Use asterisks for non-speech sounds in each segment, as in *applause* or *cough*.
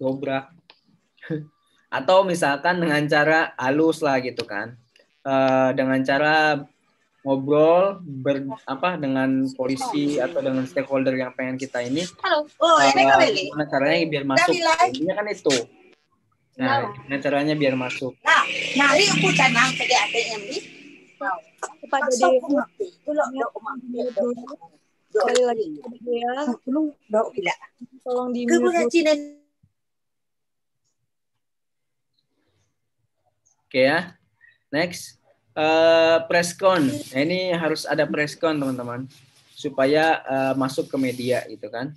dobrak *laughs* atau misalkan dengan cara halus lah gitu kan uh, dengan cara ngobrol ber apa dengan polisi atau dengan stakeholder yang pengen kita ini Halo. Oh, uh, ini eh, caranya biar masuk ini kan itu nah, nah. caranya biar masuk nah nari aku ke ATM ini pada dia lagi ya tolong di Oke ya. Next. Uh, eh, preskon. Nah, ini harus ada press preskon teman-teman. Supaya uh, masuk ke media gitu kan.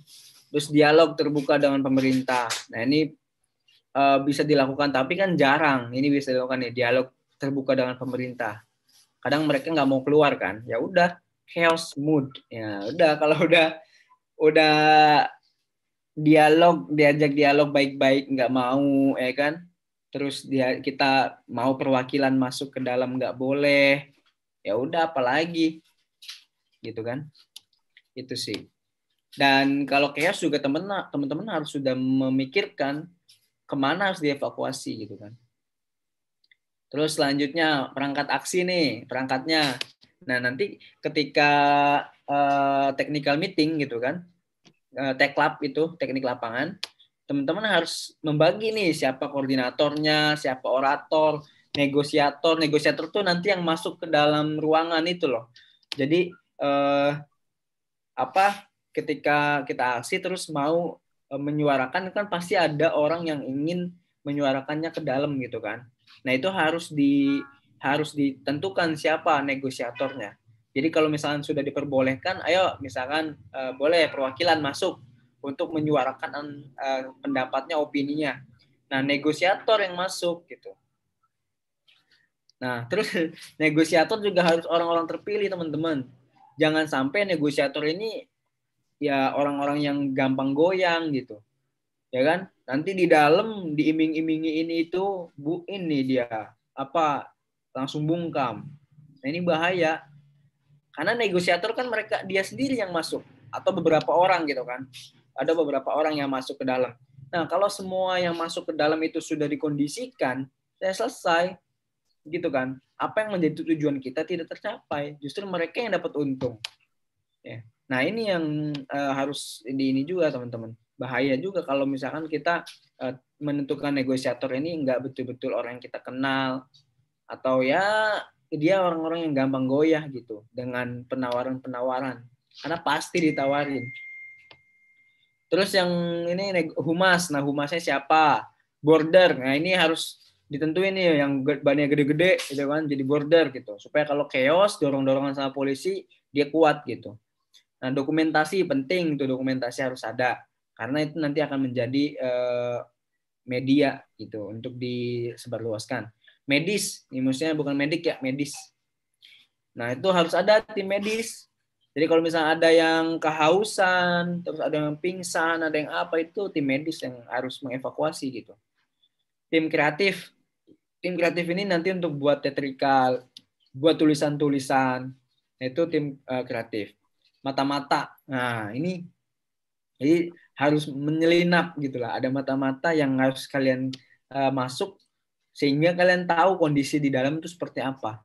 Terus dialog terbuka dengan pemerintah. Nah ini uh, bisa dilakukan tapi kan jarang. Ini bisa dilakukan nih dialog terbuka dengan pemerintah. Kadang mereka nggak mau keluar kan. Ya udah chaos mood. Ya udah *laughs* kalau udah udah dialog diajak dialog baik-baik nggak mau ya kan terus dia kita mau perwakilan masuk ke dalam nggak boleh ya udah apalagi gitu kan itu sih dan kalau chaos juga temen-temen harus sudah memikirkan kemana harus dievakuasi gitu kan terus selanjutnya perangkat aksi nih perangkatnya nah nanti ketika uh, technical meeting gitu kan uh, tech lab itu teknik lapangan teman-teman harus membagi nih siapa koordinatornya, siapa orator, negosiator. Negosiator tuh nanti yang masuk ke dalam ruangan itu loh. Jadi eh, apa ketika kita aksi terus mau eh, menyuarakan kan pasti ada orang yang ingin menyuarakannya ke dalam gitu kan. Nah, itu harus di harus ditentukan siapa negosiatornya. Jadi kalau misalkan sudah diperbolehkan, ayo misalkan eh, boleh perwakilan masuk untuk menyuarakan uh, pendapatnya, opininya. Nah, negosiator yang masuk gitu. Nah, terus *laughs* negosiator juga harus orang-orang terpilih, teman-teman. Jangan sampai negosiator ini ya orang-orang yang gampang goyang gitu. Ya kan? Nanti di dalam diiming-imingi ini itu bu ini dia apa langsung bungkam. Nah, ini bahaya. Karena negosiator kan mereka dia sendiri yang masuk atau beberapa orang gitu kan ada beberapa orang yang masuk ke dalam. Nah, kalau semua yang masuk ke dalam itu sudah dikondisikan, saya selesai. Gitu kan. Apa yang menjadi tujuan kita tidak tercapai. Justru mereka yang dapat untung. Ya. Nah, ini yang uh, harus di ini juga, teman-teman. Bahaya juga kalau misalkan kita uh, menentukan negosiator ini nggak betul-betul orang yang kita kenal. Atau ya dia orang-orang yang gampang goyah gitu dengan penawaran-penawaran. Karena pasti ditawarin Terus yang ini humas, nah humasnya siapa? Border. Nah ini harus ditentuin nih yang bannya gede-gede gitu kan jadi border gitu supaya kalau chaos dorong-dorongan sama polisi dia kuat gitu nah dokumentasi penting tuh dokumentasi harus ada karena itu nanti akan menjadi eh, media gitu untuk disebarluaskan medis ini maksudnya bukan medik ya medis nah itu harus ada tim medis jadi kalau misalnya ada yang kehausan, terus ada yang pingsan, ada yang apa itu tim medis yang harus mengevakuasi gitu. Tim kreatif, tim kreatif ini nanti untuk buat tetrikal, buat tulisan-tulisan, nah, itu tim uh, kreatif. Mata-mata, nah ini jadi harus menyelinap gitulah. Ada mata-mata yang harus kalian uh, masuk sehingga kalian tahu kondisi di dalam itu seperti apa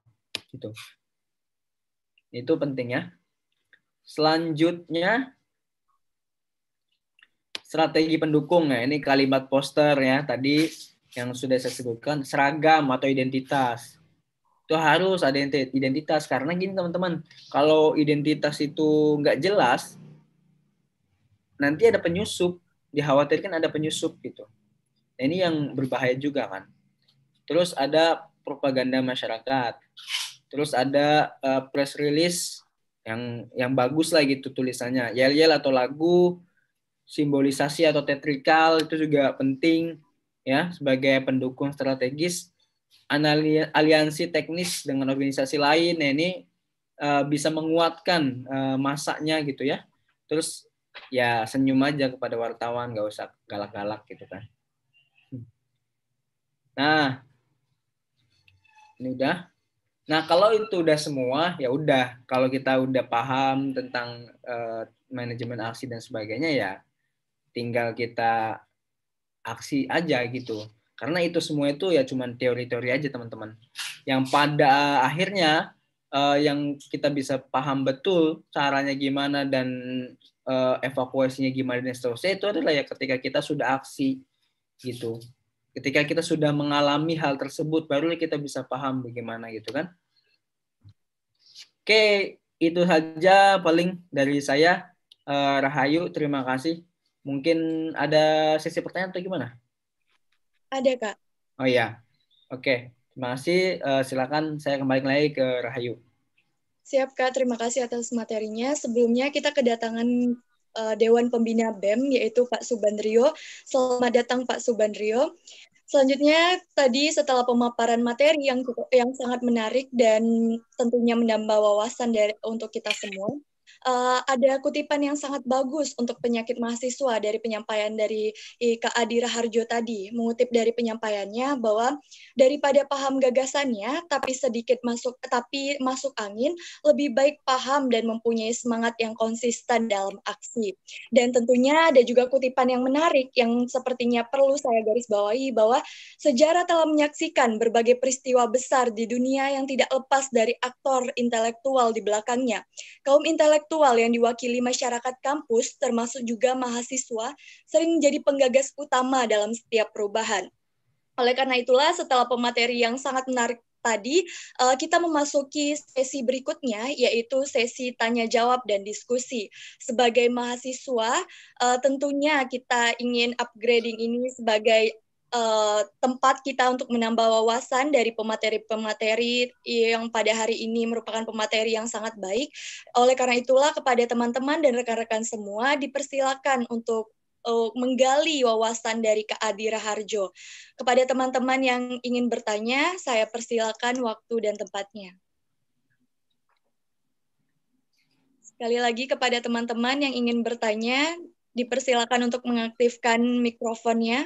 gitu. Itu penting ya. Selanjutnya strategi pendukung ya. Ini kalimat poster ya tadi yang sudah saya sebutkan seragam atau identitas. Itu harus ada identitas karena gini teman-teman, kalau identitas itu nggak jelas nanti ada penyusup, dikhawatirkan ada penyusup gitu. Nah, ini yang berbahaya juga kan. Terus ada propaganda masyarakat. Terus ada uh, press release yang yang bagus lah gitu tulisannya yel-yel atau lagu simbolisasi atau tetrikal itu juga penting ya sebagai pendukung strategis aliansi teknis dengan organisasi lain ya ini uh, bisa menguatkan uh, eh, masaknya gitu ya terus ya senyum aja kepada wartawan gak usah galak-galak gitu kan hmm. nah ini udah Nah, kalau itu udah semua, ya udah. Kalau kita udah paham tentang uh, manajemen aksi dan sebagainya, ya tinggal kita aksi aja gitu. Karena itu semua itu ya cuman teori-teori aja teman-teman. Yang pada akhirnya uh, yang kita bisa paham betul caranya gimana dan uh, evakuasinya gimana dan seterusnya itu adalah ya ketika kita sudah aksi gitu. Ketika kita sudah mengalami hal tersebut, barulah kita bisa paham bagaimana gitu kan. Oke, itu saja paling dari saya. Eh, Rahayu, terima kasih. Mungkin ada sesi pertanyaan atau gimana? Ada, Kak. Oh iya. Oke, terima kasih. Eh, silakan saya kembali lagi ke Rahayu. Siap, Kak. Terima kasih atas materinya. Sebelumnya kita kedatangan eh, Dewan Pembina BEM, yaitu Pak Subandrio. Selamat datang Pak Subandrio. Selanjutnya tadi setelah pemaparan materi yang yang sangat menarik dan tentunya menambah wawasan dari untuk kita semua, uh, ada kutipan yang sangat bagus untuk penyakit mahasiswa dari penyampaian dari Kak Adira Harjo tadi, mengutip dari penyampaiannya bahwa daripada paham gagasannya tapi sedikit masuk tapi masuk angin, lebih baik paham dan mempunyai semangat yang konsisten dalam aksi. Dan tentunya ada juga kutipan yang menarik yang sepertinya perlu saya garis bawahi bahwa sejarah telah menyaksikan berbagai peristiwa besar di dunia yang tidak lepas dari aktor intelektual di belakangnya. Kaum intelektual intelektual yang diwakili masyarakat kampus, termasuk juga mahasiswa, sering menjadi penggagas utama dalam setiap perubahan. Oleh karena itulah, setelah pemateri yang sangat menarik tadi, eh, kita memasuki sesi berikutnya, yaitu sesi tanya jawab dan diskusi. Sebagai mahasiswa, eh, tentunya kita ingin upgrading ini sebagai uh, tempat kita untuk menambah wawasan dari pemateri-pemateri yang pada hari ini merupakan pemateri yang sangat baik. Oleh karena itulah kepada teman-teman dan rekan-rekan semua dipersilakan untuk uh, menggali wawasan dari Kak Adi Raharjo. Kepada teman-teman yang ingin bertanya, saya persilakan waktu dan tempatnya. Sekali lagi kepada teman-teman yang ingin bertanya, dipersilakan untuk mengaktifkan mikrofonnya.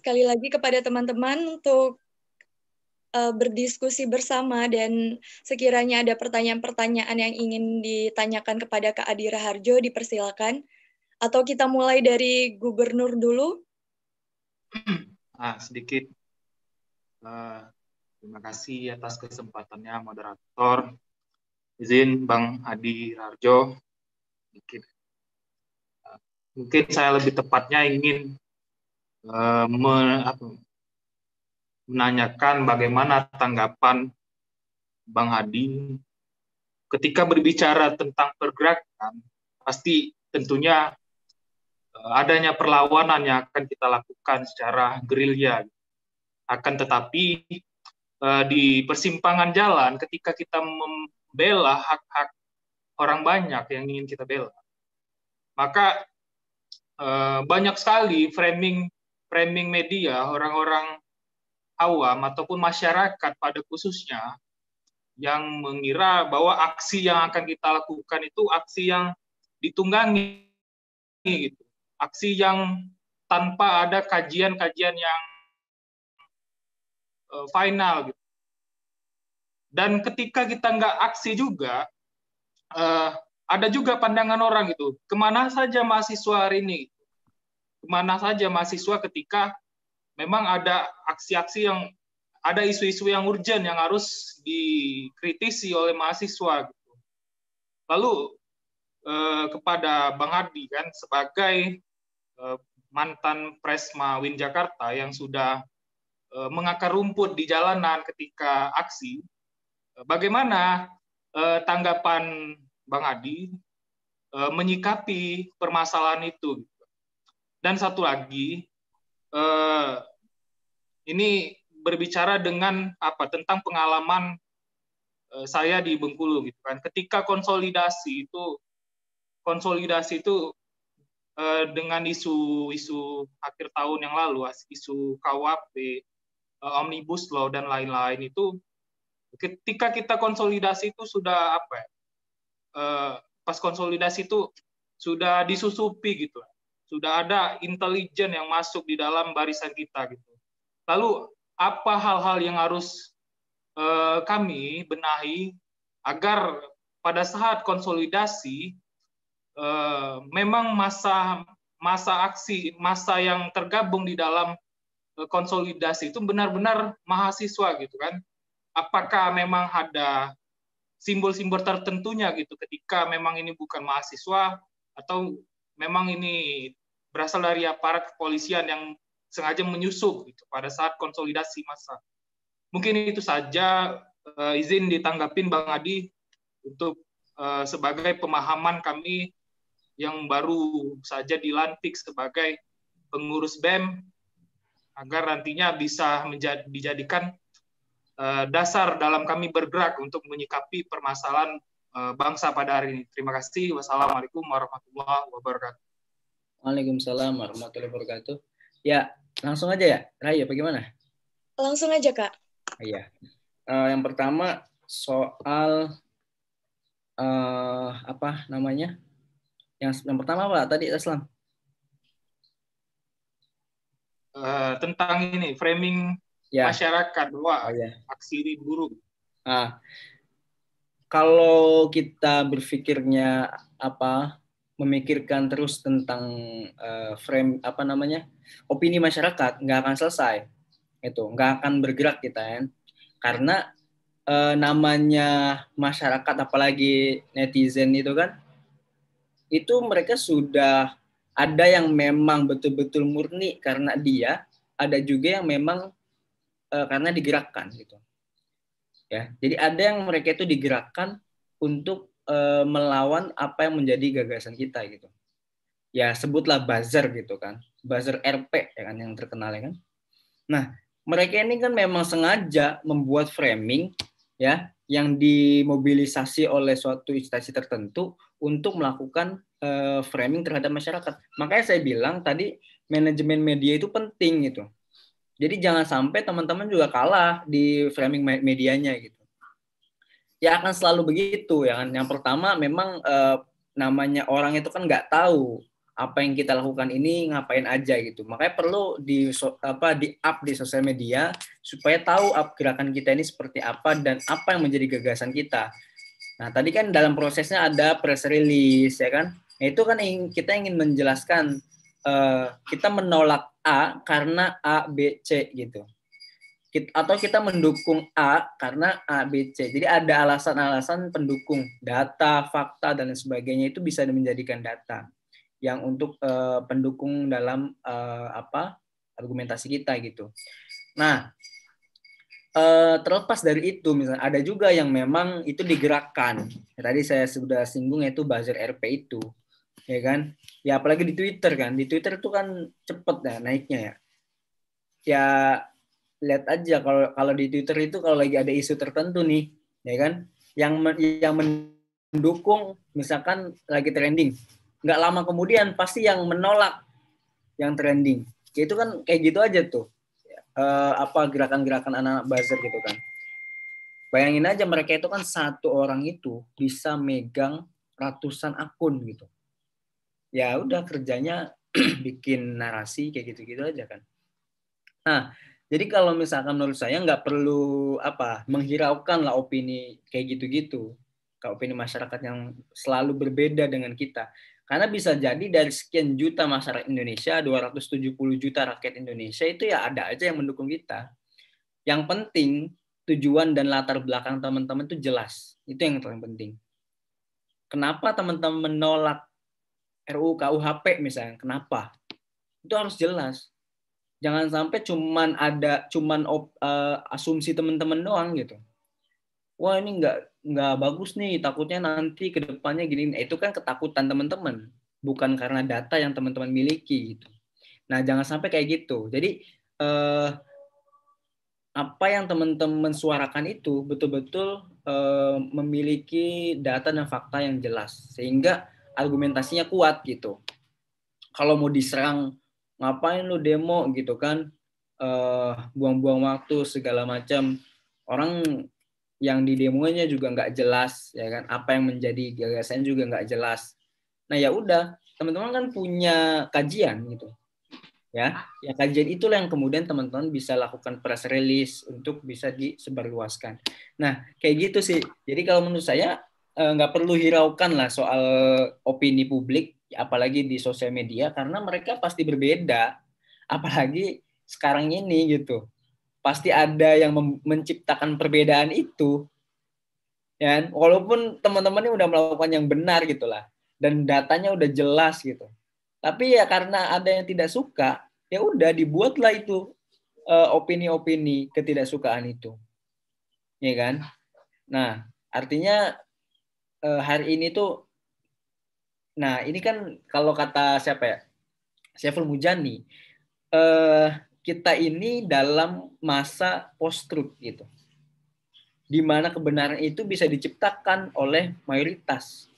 sekali lagi kepada teman-teman untuk uh, berdiskusi bersama dan sekiranya ada pertanyaan-pertanyaan yang ingin ditanyakan kepada Kak Adira Harjo dipersilakan atau kita mulai dari gubernur dulu. Ah, sedikit uh, terima kasih atas kesempatannya moderator. Izin Bang Adi Harjo sedikit eh, mungkin saya lebih tepatnya ingin Eh, menanyakan bagaimana tanggapan Bang Hadi ketika berbicara tentang pergerakan pasti tentunya eh, adanya perlawanan yang akan kita lakukan secara gerilya akan tetapi eh, di persimpangan jalan ketika kita membela hak-hak orang banyak yang ingin kita bela maka banyak sekali framing framing media, orang-orang awam ataupun masyarakat pada khususnya yang mengira bahwa aksi yang akan kita lakukan itu aksi yang ditunggangi gitu. Aksi yang tanpa ada kajian-kajian yang eh, final gitu. Dan ketika kita nggak aksi juga, eh, ada juga pandangan orang gitu, kemana saja mahasiswa hari ini? kemana saja mahasiswa ketika memang ada aksi-aksi yang ada isu-isu yang urgent yang harus dikritisi oleh mahasiswa. Gitu. Lalu eh, kepada Bang Hadi kan sebagai eh, mantan Presma Win Jakarta yang sudah eh, mengakar rumput di jalanan ketika aksi, eh, bagaimana eh, tanggapan Bang Adi eh, menyikapi permasalahan itu? Gitu. Dan satu lagi, eh, ini berbicara dengan apa tentang pengalaman eh, saya di Bengkulu gitu kan. Ketika konsolidasi itu konsolidasi itu eh, dengan isu-isu akhir tahun yang lalu, isu Kawap, omnibus law dan lain-lain itu, ketika kita konsolidasi itu sudah apa? Ya, pas konsolidasi itu sudah disusupi gitu sudah ada intelijen yang masuk di dalam barisan kita gitu. Lalu apa hal-hal yang harus eh, kami benahi agar pada saat konsolidasi eh, memang masa masa aksi masa yang tergabung di dalam eh, konsolidasi itu benar-benar mahasiswa gitu kan? Apakah memang ada simbol-simbol tertentunya gitu ketika memang ini bukan mahasiswa atau memang ini berasal dari aparat kepolisian yang sengaja menyusup gitu, pada saat konsolidasi masa Mungkin itu saja uh, izin ditanggapin Bang Adi untuk uh, sebagai pemahaman kami yang baru saja dilantik sebagai pengurus BEM agar nantinya bisa menjad, dijadikan uh, dasar dalam kami bergerak untuk menyikapi permasalahan uh, bangsa pada hari ini. Terima kasih. Wassalamualaikum warahmatullahi wabarakatuh. Waalaikumsalam warahmatullahi wabarakatuh. Ya, langsung aja ya, Raya, bagaimana? Langsung aja, Kak. Iya. Uh, yang pertama, soal uh, apa namanya? Yang, yang pertama apa tadi, Aslam? Uh, eh, tentang ini, framing ya. masyarakat bahwa oh, ya. aksi buruk. Uh, kalau kita berpikirnya apa memikirkan terus tentang uh, frame apa namanya opini masyarakat nggak akan selesai itu nggak akan bergerak kita kan karena uh, namanya masyarakat apalagi netizen itu kan itu mereka sudah ada yang memang betul-betul murni karena dia ada juga yang memang uh, karena digerakkan gitu ya jadi ada yang mereka itu digerakkan untuk e, melawan apa yang menjadi gagasan kita gitu. Ya sebutlah buzzer gitu kan, buzzer RP ya kan yang terkenal ya kan. Nah mereka ini kan memang sengaja membuat framing ya yang dimobilisasi oleh suatu instansi tertentu untuk melakukan e, framing terhadap masyarakat. Makanya saya bilang tadi manajemen media itu penting gitu. Jadi jangan sampai teman-teman juga kalah di framing medianya gitu ya akan selalu begitu ya kan. Yang pertama memang eh, namanya orang itu kan nggak tahu apa yang kita lakukan ini ngapain aja gitu. Makanya perlu di apa di up di sosial media supaya tahu up gerakan kita ini seperti apa dan apa yang menjadi gagasan kita. Nah, tadi kan dalam prosesnya ada press release ya kan. Nah, itu kan ingin, kita ingin menjelaskan uh, kita menolak A karena A B C gitu kita, atau kita mendukung A karena A, B, C. Jadi ada alasan-alasan pendukung data, fakta dan lain sebagainya itu bisa menjadikan data yang untuk uh, pendukung dalam uh, apa argumentasi kita gitu. Nah, uh, terlepas dari itu, misalnya ada juga yang memang itu digerakkan. Ya, tadi saya sudah singgung yaitu buzzer RP itu, ya kan? Ya apalagi di Twitter kan, di Twitter itu kan cepet ya naiknya ya. Ya lihat aja kalau kalau di Twitter itu kalau lagi ada isu tertentu nih, ya kan? Yang yang mendukung misalkan lagi trending. Nggak lama kemudian pasti yang menolak yang trending. ya Itu kan kayak gitu aja tuh. Uh, apa gerakan-gerakan anak-anak buzzer gitu kan. Bayangin aja mereka itu kan satu orang itu bisa megang ratusan akun gitu. Ya udah kerjanya *clears throat* bikin narasi kayak gitu-gitu aja kan. Nah, jadi kalau misalkan menurut saya nggak perlu apa menghiraukan lah opini kayak gitu-gitu, kalau opini masyarakat yang selalu berbeda dengan kita. Karena bisa jadi dari sekian juta masyarakat Indonesia, 270 juta rakyat Indonesia itu ya ada aja yang mendukung kita. Yang penting tujuan dan latar belakang teman-teman itu jelas. Itu yang paling penting. Kenapa teman-teman menolak RUU KUHP misalnya? Kenapa? Itu harus jelas jangan sampai cuman ada cuman op, uh, asumsi teman-teman doang gitu wah ini nggak nggak bagus nih takutnya nanti kedepannya gini nah, itu kan ketakutan teman-teman bukan karena data yang teman-teman miliki gitu nah jangan sampai kayak gitu jadi uh, apa yang teman-teman suarakan itu betul-betul uh, memiliki data dan fakta yang jelas sehingga argumentasinya kuat gitu kalau mau diserang ngapain lu demo gitu kan eh, buang-buang uh, buang waktu segala macam orang yang di demonya juga nggak jelas ya kan apa yang menjadi gagasan juga nggak jelas nah ya udah teman-teman kan punya kajian gitu ya ya kajian itulah yang kemudian teman-teman bisa lakukan press release untuk bisa disebarluaskan nah kayak gitu sih jadi kalau menurut saya eh, nggak perlu hiraukan lah soal opini publik apalagi di sosial media karena mereka pasti berbeda apalagi sekarang ini gitu pasti ada yang menciptakan perbedaan itu ya walaupun teman teman ini udah melakukan yang benar gitulah dan datanya udah jelas gitu tapi ya karena ada yang tidak suka ya udah dibuatlah itu eh, opini-opini uh, ketidaksukaan itu ya kan nah artinya uh, hari ini tuh Nah, ini kan kalau kata siapa ya? Syaful Mujani, eh, kita ini dalam masa post-truth gitu. Di mana kebenaran itu bisa diciptakan oleh mayoritas.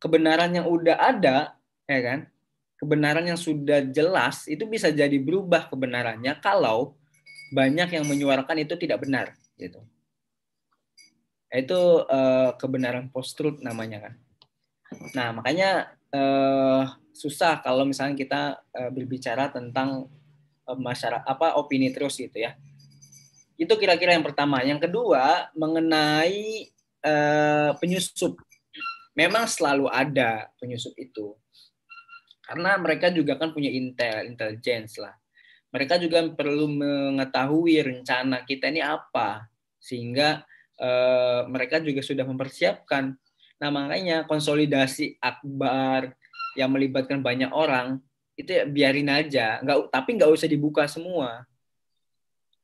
Kebenaran yang udah ada, ya kan? Kebenaran yang sudah jelas itu bisa jadi berubah kebenarannya kalau banyak yang menyuarakan itu tidak benar gitu. Itu eh, kebenaran post truth namanya kan Nah, makanya eh, susah kalau misalnya kita eh, berbicara tentang eh, masyarakat apa opini terus gitu ya. Itu kira-kira yang pertama. Yang kedua mengenai eh, penyusup. Memang selalu ada penyusup itu. Karena mereka juga kan punya intel, intelligence lah. Mereka juga perlu mengetahui rencana kita ini apa sehingga eh, mereka juga sudah mempersiapkan Nah makanya konsolidasi akbar yang melibatkan banyak orang itu ya biarin aja, nggak tapi nggak usah dibuka semua.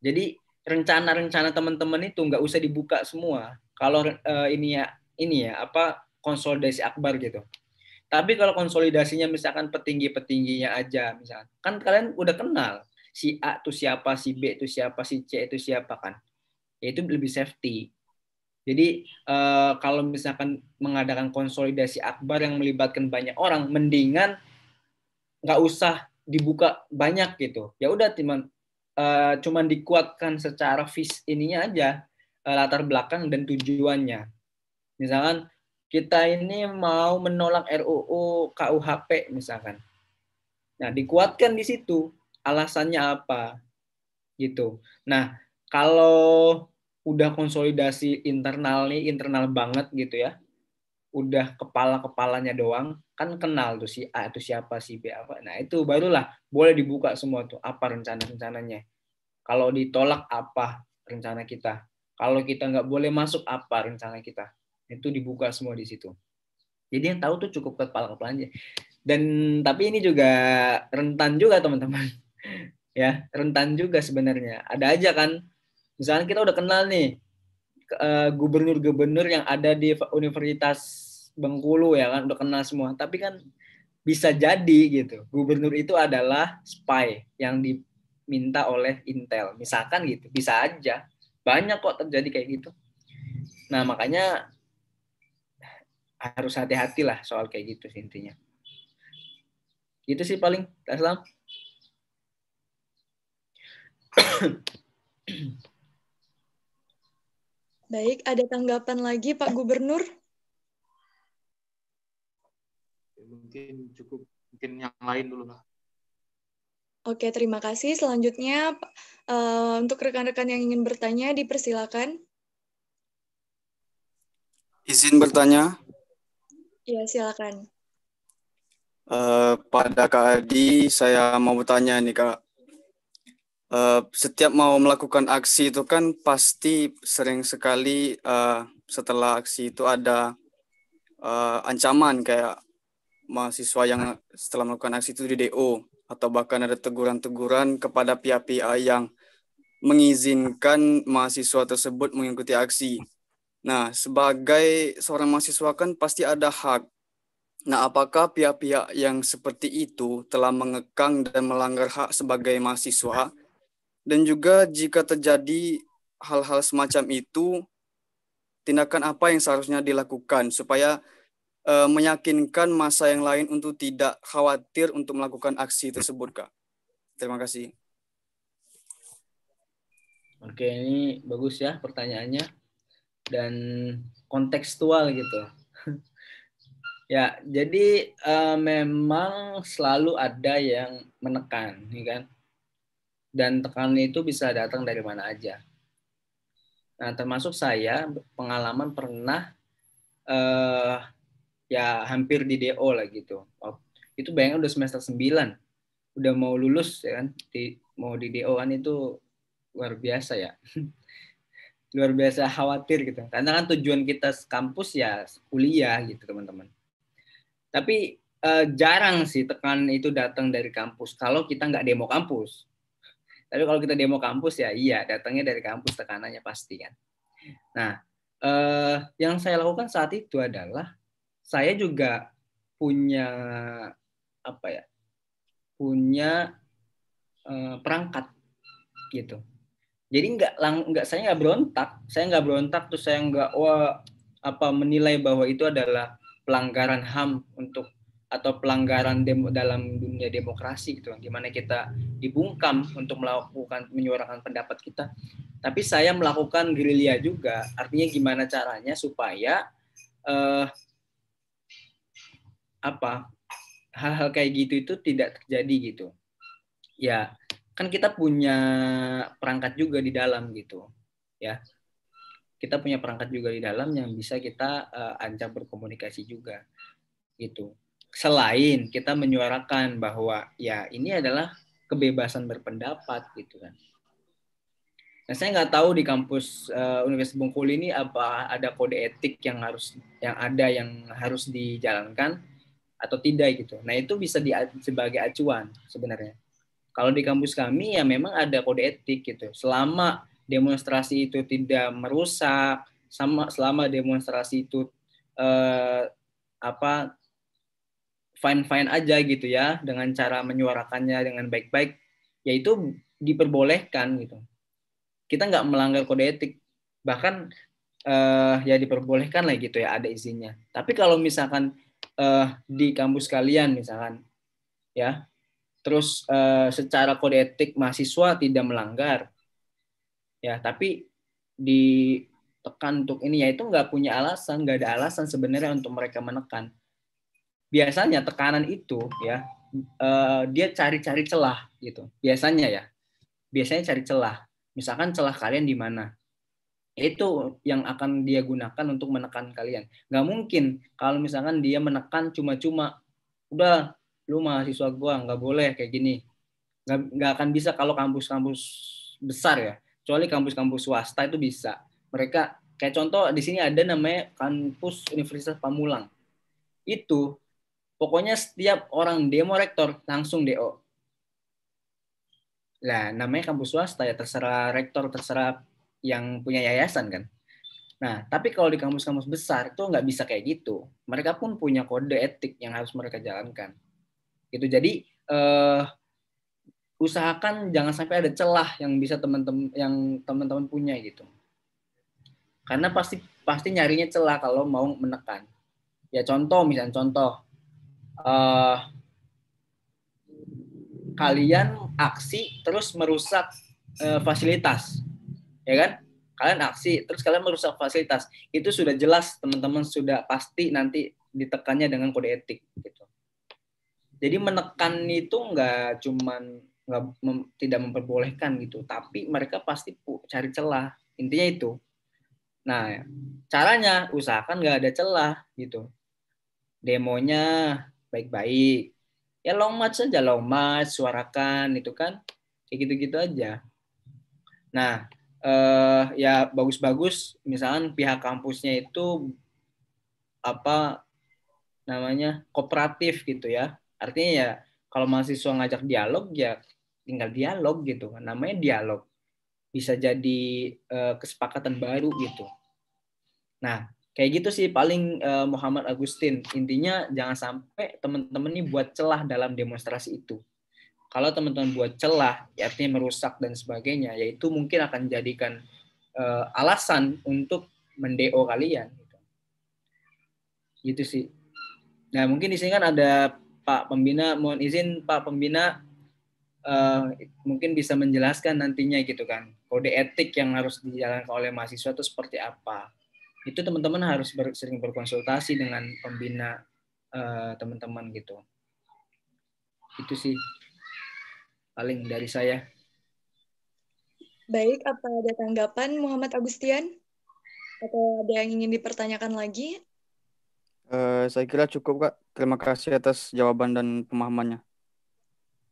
Jadi rencana-rencana teman-teman itu nggak usah dibuka semua. Kalau uh, ini ya ini ya apa konsolidasi akbar gitu. Tapi kalau konsolidasinya misalkan petinggi-petingginya aja misalkan, kan kalian udah kenal si A itu siapa, si B itu siapa, si C itu siapa kan. Ya itu lebih safety. Jadi uh, kalau misalkan mengadakan konsolidasi akbar yang melibatkan banyak orang, mendingan nggak usah dibuka banyak gitu. Ya udah cuman uh, cuman dikuatkan secara vis ininya aja uh, latar belakang dan tujuannya. Misalkan kita ini mau menolak RUU KUHP misalkan. Nah, dikuatkan di situ alasannya apa gitu. Nah, kalau udah konsolidasi internal nih internal banget gitu ya udah kepala kepalanya doang kan kenal tuh si A itu siapa si B apa nah itu barulah boleh dibuka semua tuh apa rencana rencananya kalau ditolak apa rencana kita kalau kita nggak boleh masuk apa rencana kita itu dibuka semua di situ jadi yang tahu tuh cukup kepala kepalanya dan tapi ini juga rentan juga teman-teman *laughs* ya rentan juga sebenarnya ada aja kan misalnya kita udah kenal nih eh, gubernur-gubernur yang ada di Universitas Bengkulu ya kan udah kenal semua tapi kan bisa jadi gitu gubernur itu adalah spy yang diminta oleh Intel misalkan gitu bisa aja banyak kok terjadi kayak gitu nah makanya harus hati-hati lah soal kayak gitu sih intinya itu sih paling Aslam Baik, ada tanggapan lagi Pak Gubernur? Ya, mungkin cukup, mungkin yang lain dulu lah. Oke, terima kasih. Selanjutnya, eh, untuk rekan-rekan yang ingin bertanya, dipersilakan. Izin bertanya? Ya, silakan. Uh, pada Kak Adi, saya mau bertanya nih Kak. Eh, setiap mau melakukan aksi itu kan pasti sering sekali uh, setelah aksi itu ada uh, ancaman kayak mahasiswa yang setelah melakukan aksi itu di DO atau bahkan ada teguran-teguran kepada pihak-pihak yang mengizinkan mahasiswa tersebut mengikuti aksi. Nah, sebagai seorang mahasiswa kan pasti ada hak. Nah, apakah pihak-pihak yang seperti itu telah mengekang dan melanggar hak sebagai mahasiswa dan juga jika terjadi hal-hal semacam itu, tindakan apa yang seharusnya dilakukan supaya e, meyakinkan masa yang lain untuk tidak khawatir untuk melakukan aksi tersebut, Kak. Terima kasih. Oke, ini bagus ya pertanyaannya dan kontekstual gitu. *laughs* ya, jadi e, memang selalu ada yang menekan, ya kan? dan tekanan itu bisa datang dari mana aja. Nah, termasuk saya pengalaman pernah eh, ya hampir di DO lah gitu. Oh, itu bayangin udah semester 9, udah mau lulus ya kan, di, mau di DO kan itu luar biasa ya. *laughs* luar biasa khawatir gitu. Karena kan tujuan kita kampus ya kuliah gitu, teman-teman. Tapi Uh, jarang sih tekanan itu datang dari kampus kalau kita nggak demo kampus tapi kalau kita demo kampus ya iya, datangnya dari kampus tekanannya pasti kan. Nah, eh, yang saya lakukan saat itu adalah saya juga punya apa ya? punya eh, perangkat gitu. Jadi nggak nggak saya nggak berontak, saya nggak berontak terus saya nggak wah apa menilai bahwa itu adalah pelanggaran HAM untuk atau pelanggaran demo, dalam dunia demokrasi gitu gimana kita dibungkam untuk melakukan menyuarakan pendapat kita tapi saya melakukan gerilya juga artinya gimana caranya supaya eh, apa hal-hal kayak gitu itu tidak terjadi gitu ya kan kita punya perangkat juga di dalam gitu ya kita punya perangkat juga di dalam yang bisa kita uh, ancam berkomunikasi juga gitu selain kita menyuarakan bahwa ya ini adalah kebebasan berpendapat gitu kan. Nah, saya nggak tahu di kampus uh, Universitas Bengkulu ini apa ada kode etik yang harus yang ada yang harus dijalankan atau tidak gitu. Nah, itu bisa di, sebagai acuan sebenarnya. Kalau di kampus kami ya memang ada kode etik gitu. Selama demonstrasi itu tidak merusak, sama selama demonstrasi itu uh, apa fine fine aja gitu ya dengan cara menyuarakannya dengan baik-baik yaitu diperbolehkan gitu kita nggak melanggar kode etik bahkan uh, ya diperbolehkan lah gitu ya ada izinnya tapi kalau misalkan uh, di kampus kalian misalkan ya terus uh, secara kode etik mahasiswa tidak melanggar ya tapi ditekan untuk ini ya itu nggak punya alasan nggak ada alasan sebenarnya untuk mereka menekan biasanya tekanan itu ya uh, dia cari-cari celah gitu. Biasanya ya. Biasanya cari celah. Misalkan celah kalian di mana? Itu yang akan dia gunakan untuk menekan kalian. Nggak mungkin kalau misalkan dia menekan cuma-cuma udah lu mahasiswa gua nggak boleh kayak gini. Nggak, nggak akan bisa kalau kampus-kampus besar ya. Kecuali kampus-kampus swasta itu bisa. Mereka kayak contoh di sini ada namanya kampus Universitas Pamulang. Itu Pokoknya setiap orang demo rektor langsung DO. Lah, namanya kampus swasta ya terserah rektor, terserah yang punya yayasan kan. Nah, tapi kalau di kampus-kampus besar itu nggak bisa kayak gitu. Mereka pun punya kode etik yang harus mereka jalankan. Gitu. Jadi eh, usahakan jangan sampai ada celah yang bisa teman-teman yang teman-teman punya gitu. Karena pasti pasti nyarinya celah kalau mau menekan. Ya contoh misalnya contoh uh, kalian aksi terus merusak uh, fasilitas, ya kan? Kalian aksi terus kalian merusak fasilitas itu sudah jelas teman-teman sudah pasti nanti ditekannya dengan kode etik gitu. Jadi menekan itu nggak cuman nggak mem, tidak memperbolehkan gitu, tapi mereka pasti cari celah intinya itu. Nah caranya usahakan nggak ada celah gitu. Demonya baik-baik ya long march aja long march suarakan itu kan kayak gitu-gitu aja nah eh, ya bagus-bagus misalnya pihak kampusnya itu apa namanya kooperatif gitu ya artinya ya kalau mahasiswa ngajak dialog ya tinggal dialog gitu namanya dialog bisa jadi eh, kesepakatan baru gitu nah kayak gitu sih paling uh, Muhammad Agustin intinya jangan sampai teman-teman ini buat celah dalam demonstrasi itu kalau teman-teman buat celah ya artinya merusak dan sebagainya yaitu mungkin akan jadikan uh, alasan untuk mendeo kalian gitu. gitu. sih nah mungkin di sini kan ada Pak Pembina mohon izin Pak Pembina uh, mungkin bisa menjelaskan nantinya gitu kan kode etik yang harus dijalankan oleh mahasiswa itu seperti apa itu teman-teman harus ber, sering berkonsultasi dengan pembina eh, teman-teman uh, gitu. Itu sih paling dari saya. Baik, apa ada tanggapan Muhammad Agustian? Atau ada yang ingin dipertanyakan lagi? Uh, saya kira cukup, Kak. Terima kasih atas jawaban dan pemahamannya.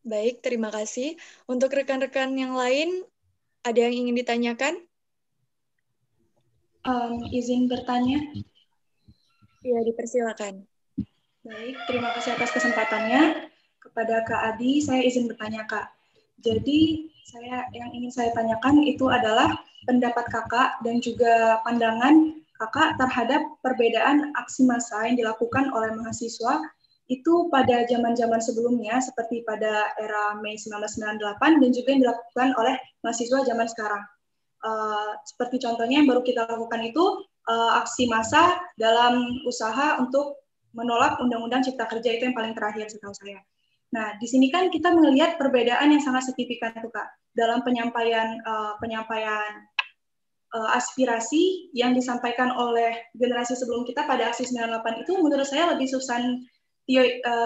Baik, terima kasih. Untuk rekan-rekan yang lain, ada yang ingin ditanyakan? um, izin bertanya? Ya, dipersilakan. Baik, terima kasih atas kesempatannya. Kepada Kak Adi, saya izin bertanya, Kak. Jadi, saya yang ingin saya tanyakan itu adalah pendapat Kakak dan juga pandangan Kakak terhadap perbedaan aksi massa yang dilakukan oleh mahasiswa itu pada zaman-zaman sebelumnya seperti pada era Mei 1998 dan juga yang dilakukan oleh mahasiswa zaman sekarang. Eh, seperti contohnya yang baru kita lakukan itu uh, aksi massa dalam usaha untuk menolak Undang-Undang Cipta Kerja itu yang paling terakhir setahu saya. Nah, di sini kan kita melihat perbedaan yang sangat signifikan tuh Kak dalam penyampaian uh, penyampaian uh, aspirasi yang disampaikan oleh generasi sebelum kita pada aksi 98 itu menurut saya lebih susan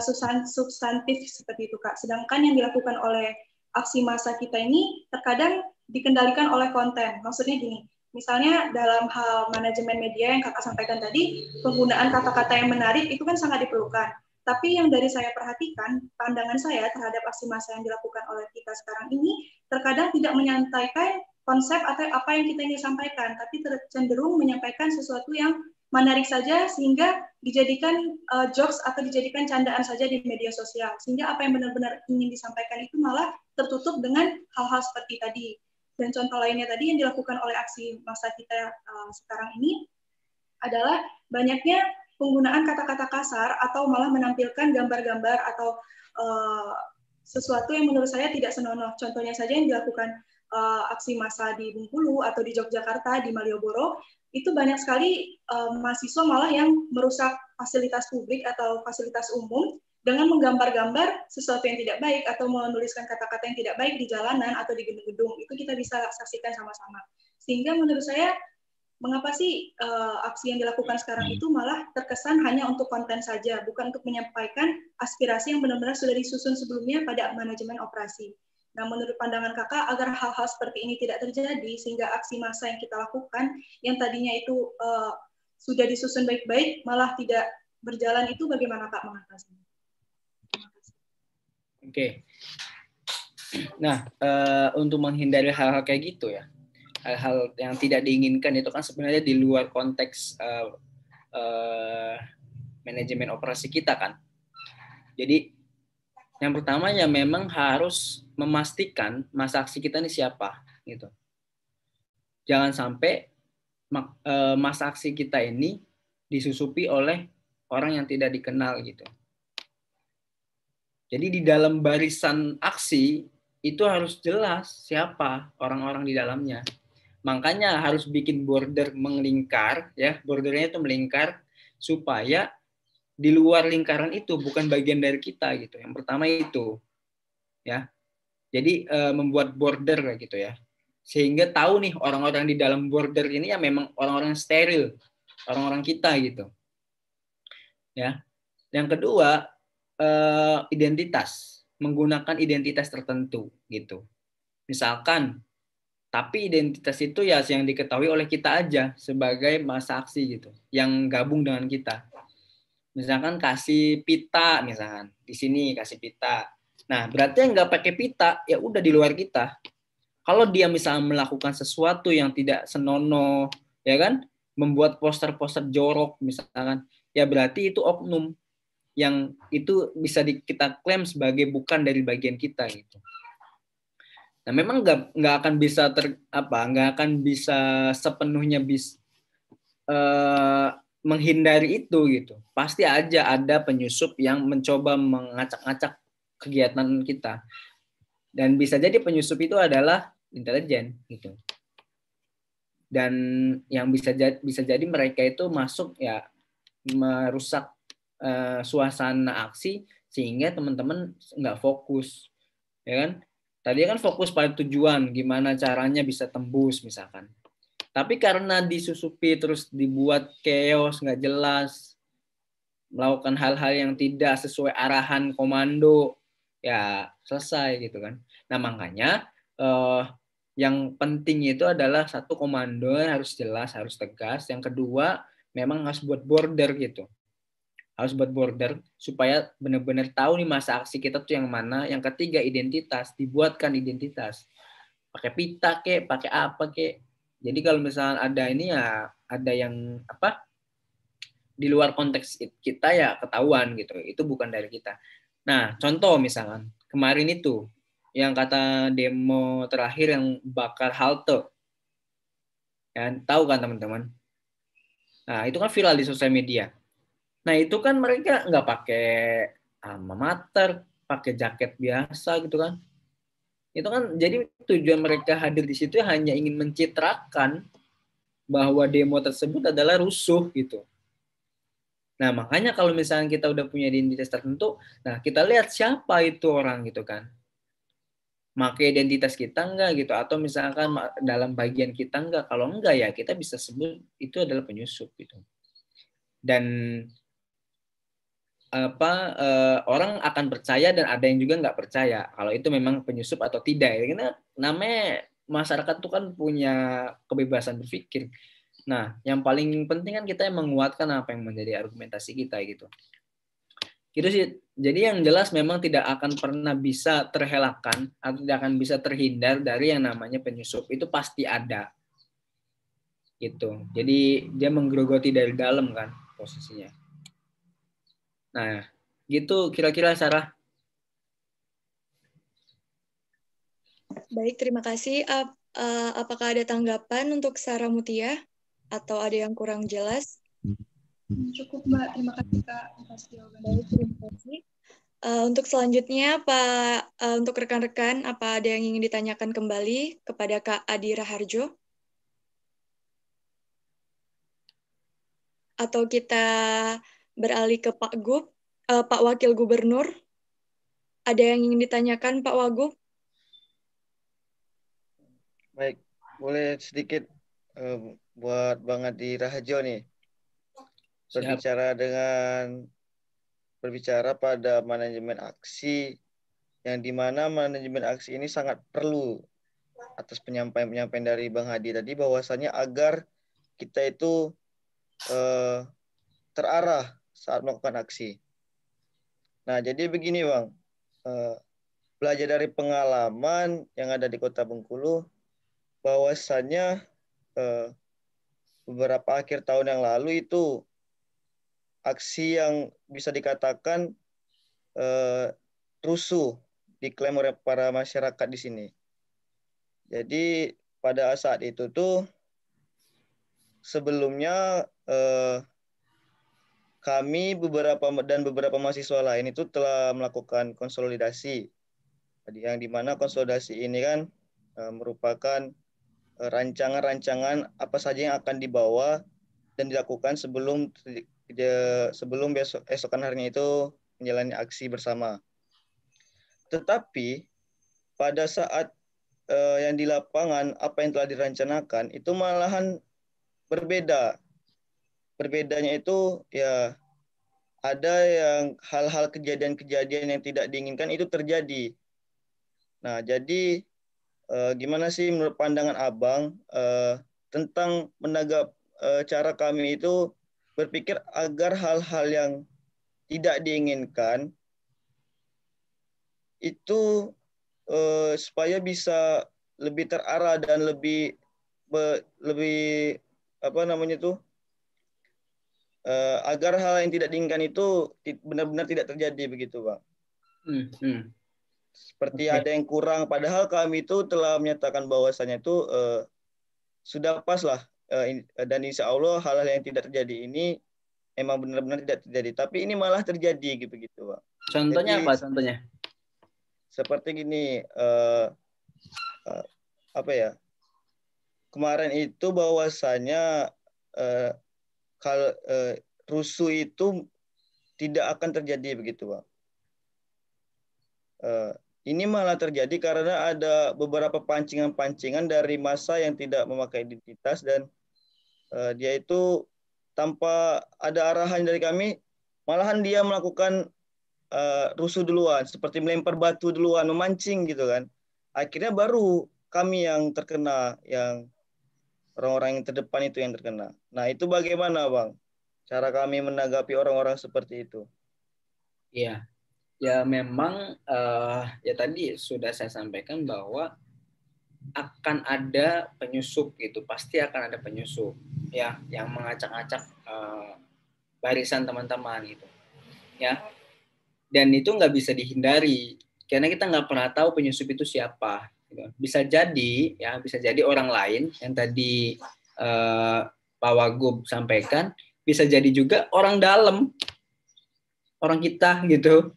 susan substantif seperti itu Kak. Sedangkan yang dilakukan oleh aksi massa kita ini terkadang dikendalikan oleh konten. Maksudnya gini, misalnya dalam hal manajemen media yang kakak sampaikan tadi, penggunaan kata-kata yang menarik itu kan sangat diperlukan. Tapi yang dari saya perhatikan, pandangan saya terhadap aksi masa yang dilakukan oleh kita sekarang ini, terkadang tidak menyampaikan konsep atau apa yang kita ingin sampaikan, tapi cenderung menyampaikan sesuatu yang menarik saja sehingga dijadikan uh, jokes atau dijadikan candaan saja di media sosial. Sehingga apa yang benar-benar ingin disampaikan itu malah tertutup dengan hal-hal seperti tadi. Dan contoh lainnya tadi yang dilakukan oleh aksi massa kita uh, sekarang ini adalah banyaknya penggunaan kata-kata kasar atau malah menampilkan gambar-gambar atau uh, sesuatu yang menurut saya tidak senonoh. Contohnya saja yang dilakukan uh, aksi massa di Bengkulu atau di Yogyakarta, di Malioboro, itu banyak sekali uh, mahasiswa malah yang merusak fasilitas publik atau fasilitas umum dengan menggambar-gambar sesuatu yang tidak baik atau menuliskan kata-kata yang tidak baik di jalanan atau di gedung-gedung itu kita bisa saksikan sama-sama sehingga menurut saya mengapa sih uh, aksi yang dilakukan sekarang itu malah terkesan hanya untuk konten saja, bukan untuk menyampaikan aspirasi yang benar-benar sudah disusun sebelumnya pada manajemen operasi. Nah, menurut pandangan kakak, agar hal-hal seperti ini tidak terjadi, sehingga aksi massa yang kita lakukan, yang tadinya itu uh, sudah disusun baik-baik, malah tidak berjalan itu bagaimana kak mengatasinya? Oke. Okay. Nah, uh, untuk menghindari hal-hal kayak gitu ya, hal-hal yang tidak diinginkan itu kan sebenarnya di luar konteks uh, uh, manajemen operasi kita kan. Jadi yang pertama ya memang harus memastikan masa aksi kita ini siapa gitu. Jangan sampai masa aksi kita ini disusupi oleh orang yang tidak dikenal gitu. Jadi di dalam barisan aksi itu harus jelas siapa orang-orang di dalamnya. Makanya harus bikin border melingkar ya, bordernya itu melingkar supaya di luar lingkaran itu bukan bagian dari kita gitu. Yang pertama itu ya. Jadi e, membuat border gitu ya. Sehingga tahu nih orang-orang di dalam border ini ya memang orang-orang steril, orang-orang kita gitu. Ya. Yang kedua, uh, identitas, menggunakan identitas tertentu gitu. Misalkan tapi identitas itu ya yang diketahui oleh kita aja sebagai masa aksi gitu, yang gabung dengan kita. Misalkan kasih pita misalkan, di sini kasih pita. Nah, berarti yang nggak pakai pita ya udah di luar kita. Kalau dia misalnya melakukan sesuatu yang tidak senonoh, ya kan, membuat poster-poster jorok misalkan, ya berarti itu oknum yang itu bisa di, kita klaim sebagai bukan dari bagian kita gitu. Nah, memang nggak nggak akan bisa ter apa nggak akan bisa sepenuhnya bis uh, menghindari itu gitu. Pasti aja ada penyusup yang mencoba mengacak-acak kegiatan kita. Dan bisa jadi penyusup itu adalah intelijen gitu. Dan yang bisa jadi, bisa jadi mereka itu masuk ya merusak Eh, suasana aksi sehingga teman-teman nggak fokus ya kan tadi kan fokus pada tujuan gimana caranya bisa tembus misalkan tapi karena disusupi terus dibuat chaos nggak jelas melakukan hal-hal yang tidak sesuai arahan komando ya selesai gitu kan nah makanya eh, yang penting itu adalah satu komando harus jelas harus tegas yang kedua memang harus buat border gitu harus buat border supaya benar-benar tahu nih masa aksi kita tuh yang mana. Yang ketiga identitas, dibuatkan identitas. Pakai pita kek, pakai apa kek. Jadi kalau misalnya ada ini ya ada yang apa di luar konteks kita ya ketahuan gitu. Itu bukan dari kita. Nah, contoh misalnya kemarin itu yang kata demo terakhir yang bakar halte. Ya, tahu kan teman-teman? Nah, itu kan viral di sosial media Nah itu kan mereka nggak pakai alma ah, mater, pakai jaket biasa gitu kan. Itu kan jadi tujuan mereka hadir di situ hanya ingin mencitrakan bahwa demo tersebut adalah rusuh gitu. Nah makanya kalau misalnya kita udah punya identitas tertentu, nah kita lihat siapa itu orang gitu kan. Maka identitas kita enggak gitu atau misalkan dalam bagian kita enggak kalau enggak ya kita bisa sebut itu adalah penyusup gitu dan apa uh, orang akan percaya dan ada yang juga nggak percaya kalau itu memang penyusup atau tidak ya. karena namanya masyarakat tuh kan punya kebebasan berpikir nah yang paling penting kan kita yang menguatkan apa yang menjadi argumentasi kita gitu gitu sih jadi yang jelas memang tidak akan pernah bisa terhelakan atau tidak akan bisa terhindar dari yang namanya penyusup itu pasti ada gitu jadi dia menggerogoti dari dalam kan posisinya Nah, gitu kira-kira Sarah. Baik, terima kasih. Ap, uh, apakah ada tanggapan untuk Sarah Mutia atau ada yang kurang jelas? Cukup, Mbak. Terima kasih, Kak. Atas jawabannya. Baik, terima kasih. Uh, untuk selanjutnya, Pak, uh, untuk rekan-rekan, apa ada yang ingin ditanyakan kembali kepada Kak Adi Raharjo? Atau kita beralih ke Pak Gub, uh, Pak Wakil Gubernur. Ada yang ingin ditanyakan Pak Wagub? Baik, boleh sedikit uh, buat Bang Adi Rahajo nih. Berbicara Siap. dengan berbicara pada manajemen aksi yang dimana manajemen aksi ini sangat perlu atas penyampaian-penyampaian dari Bang Hadi tadi bahwasanya agar kita itu eh, terarah saat melakukan aksi. Nah, jadi begini Bang, eh, belajar dari pengalaman yang ada di Kota Bengkulu, bahwasannya eh, beberapa akhir tahun yang lalu itu aksi yang bisa dikatakan eh, rusuh diklaim oleh para masyarakat di sini. Jadi pada saat itu tuh sebelumnya eh, kami beberapa dan beberapa mahasiswa lain itu telah melakukan konsolidasi yang dimana konsolidasi ini kan e, merupakan eh, rancangan-rancangan apa saja yang akan dibawa dan dilakukan sebelum sebelum besok esokan harinya itu menjalani aksi bersama. Tetapi pada saat e, yang di lapangan apa yang telah direncanakan itu malahan berbeda berbedanya itu ya ada yang hal-hal kejadian-kejadian yang tidak diinginkan itu terjadi. Nah, jadi eh, gimana sih menurut pandangan Abang eh, tentang menanggap eh, cara kami itu berpikir agar hal-hal yang tidak diinginkan itu eh, supaya bisa lebih terarah dan lebih be, lebih apa namanya tuh uh, agar hal yang tidak diinginkan itu benar-benar tidak terjadi begitu bang. Hmm. hmm. Seperti okay. ada yang kurang, padahal kami itu telah menyatakan bahwasannya itu uh, sudah pas lah uh, in, uh, dan insya Allah hal-hal yang tidak terjadi ini emang benar-benar tidak terjadi, tapi ini malah terjadi gitu begitu bang. Contohnya Jadi, apa? Contohnya? Seperti ini uh, uh, apa ya? Kemarin itu bahwasannya uh, kalau eh, rusuh itu tidak akan terjadi begitu pak. Eh, ini malah terjadi karena ada beberapa pancingan-pancingan dari masa yang tidak memakai identitas dan eh, dia itu tanpa ada arahan dari kami, malahan dia melakukan eh, rusuh duluan, seperti melempar batu duluan, memancing gitu kan. Akhirnya baru kami yang terkena, yang orang-orang yang terdepan itu yang terkena. Nah, itu bagaimana, Bang? Cara kami menanggapi orang-orang seperti itu? Iya. Ya memang uh, ya tadi sudah saya sampaikan bahwa akan ada penyusup gitu, pasti akan ada penyusup ya yang mengacak-acak uh, barisan teman-teman gitu. Ya. Dan itu nggak bisa dihindari karena kita nggak pernah tahu penyusup itu siapa Gitu. Bisa jadi ya, bisa jadi orang lain yang tadi eh, Pak Wagub sampaikan, bisa jadi juga orang dalam, orang kita gitu.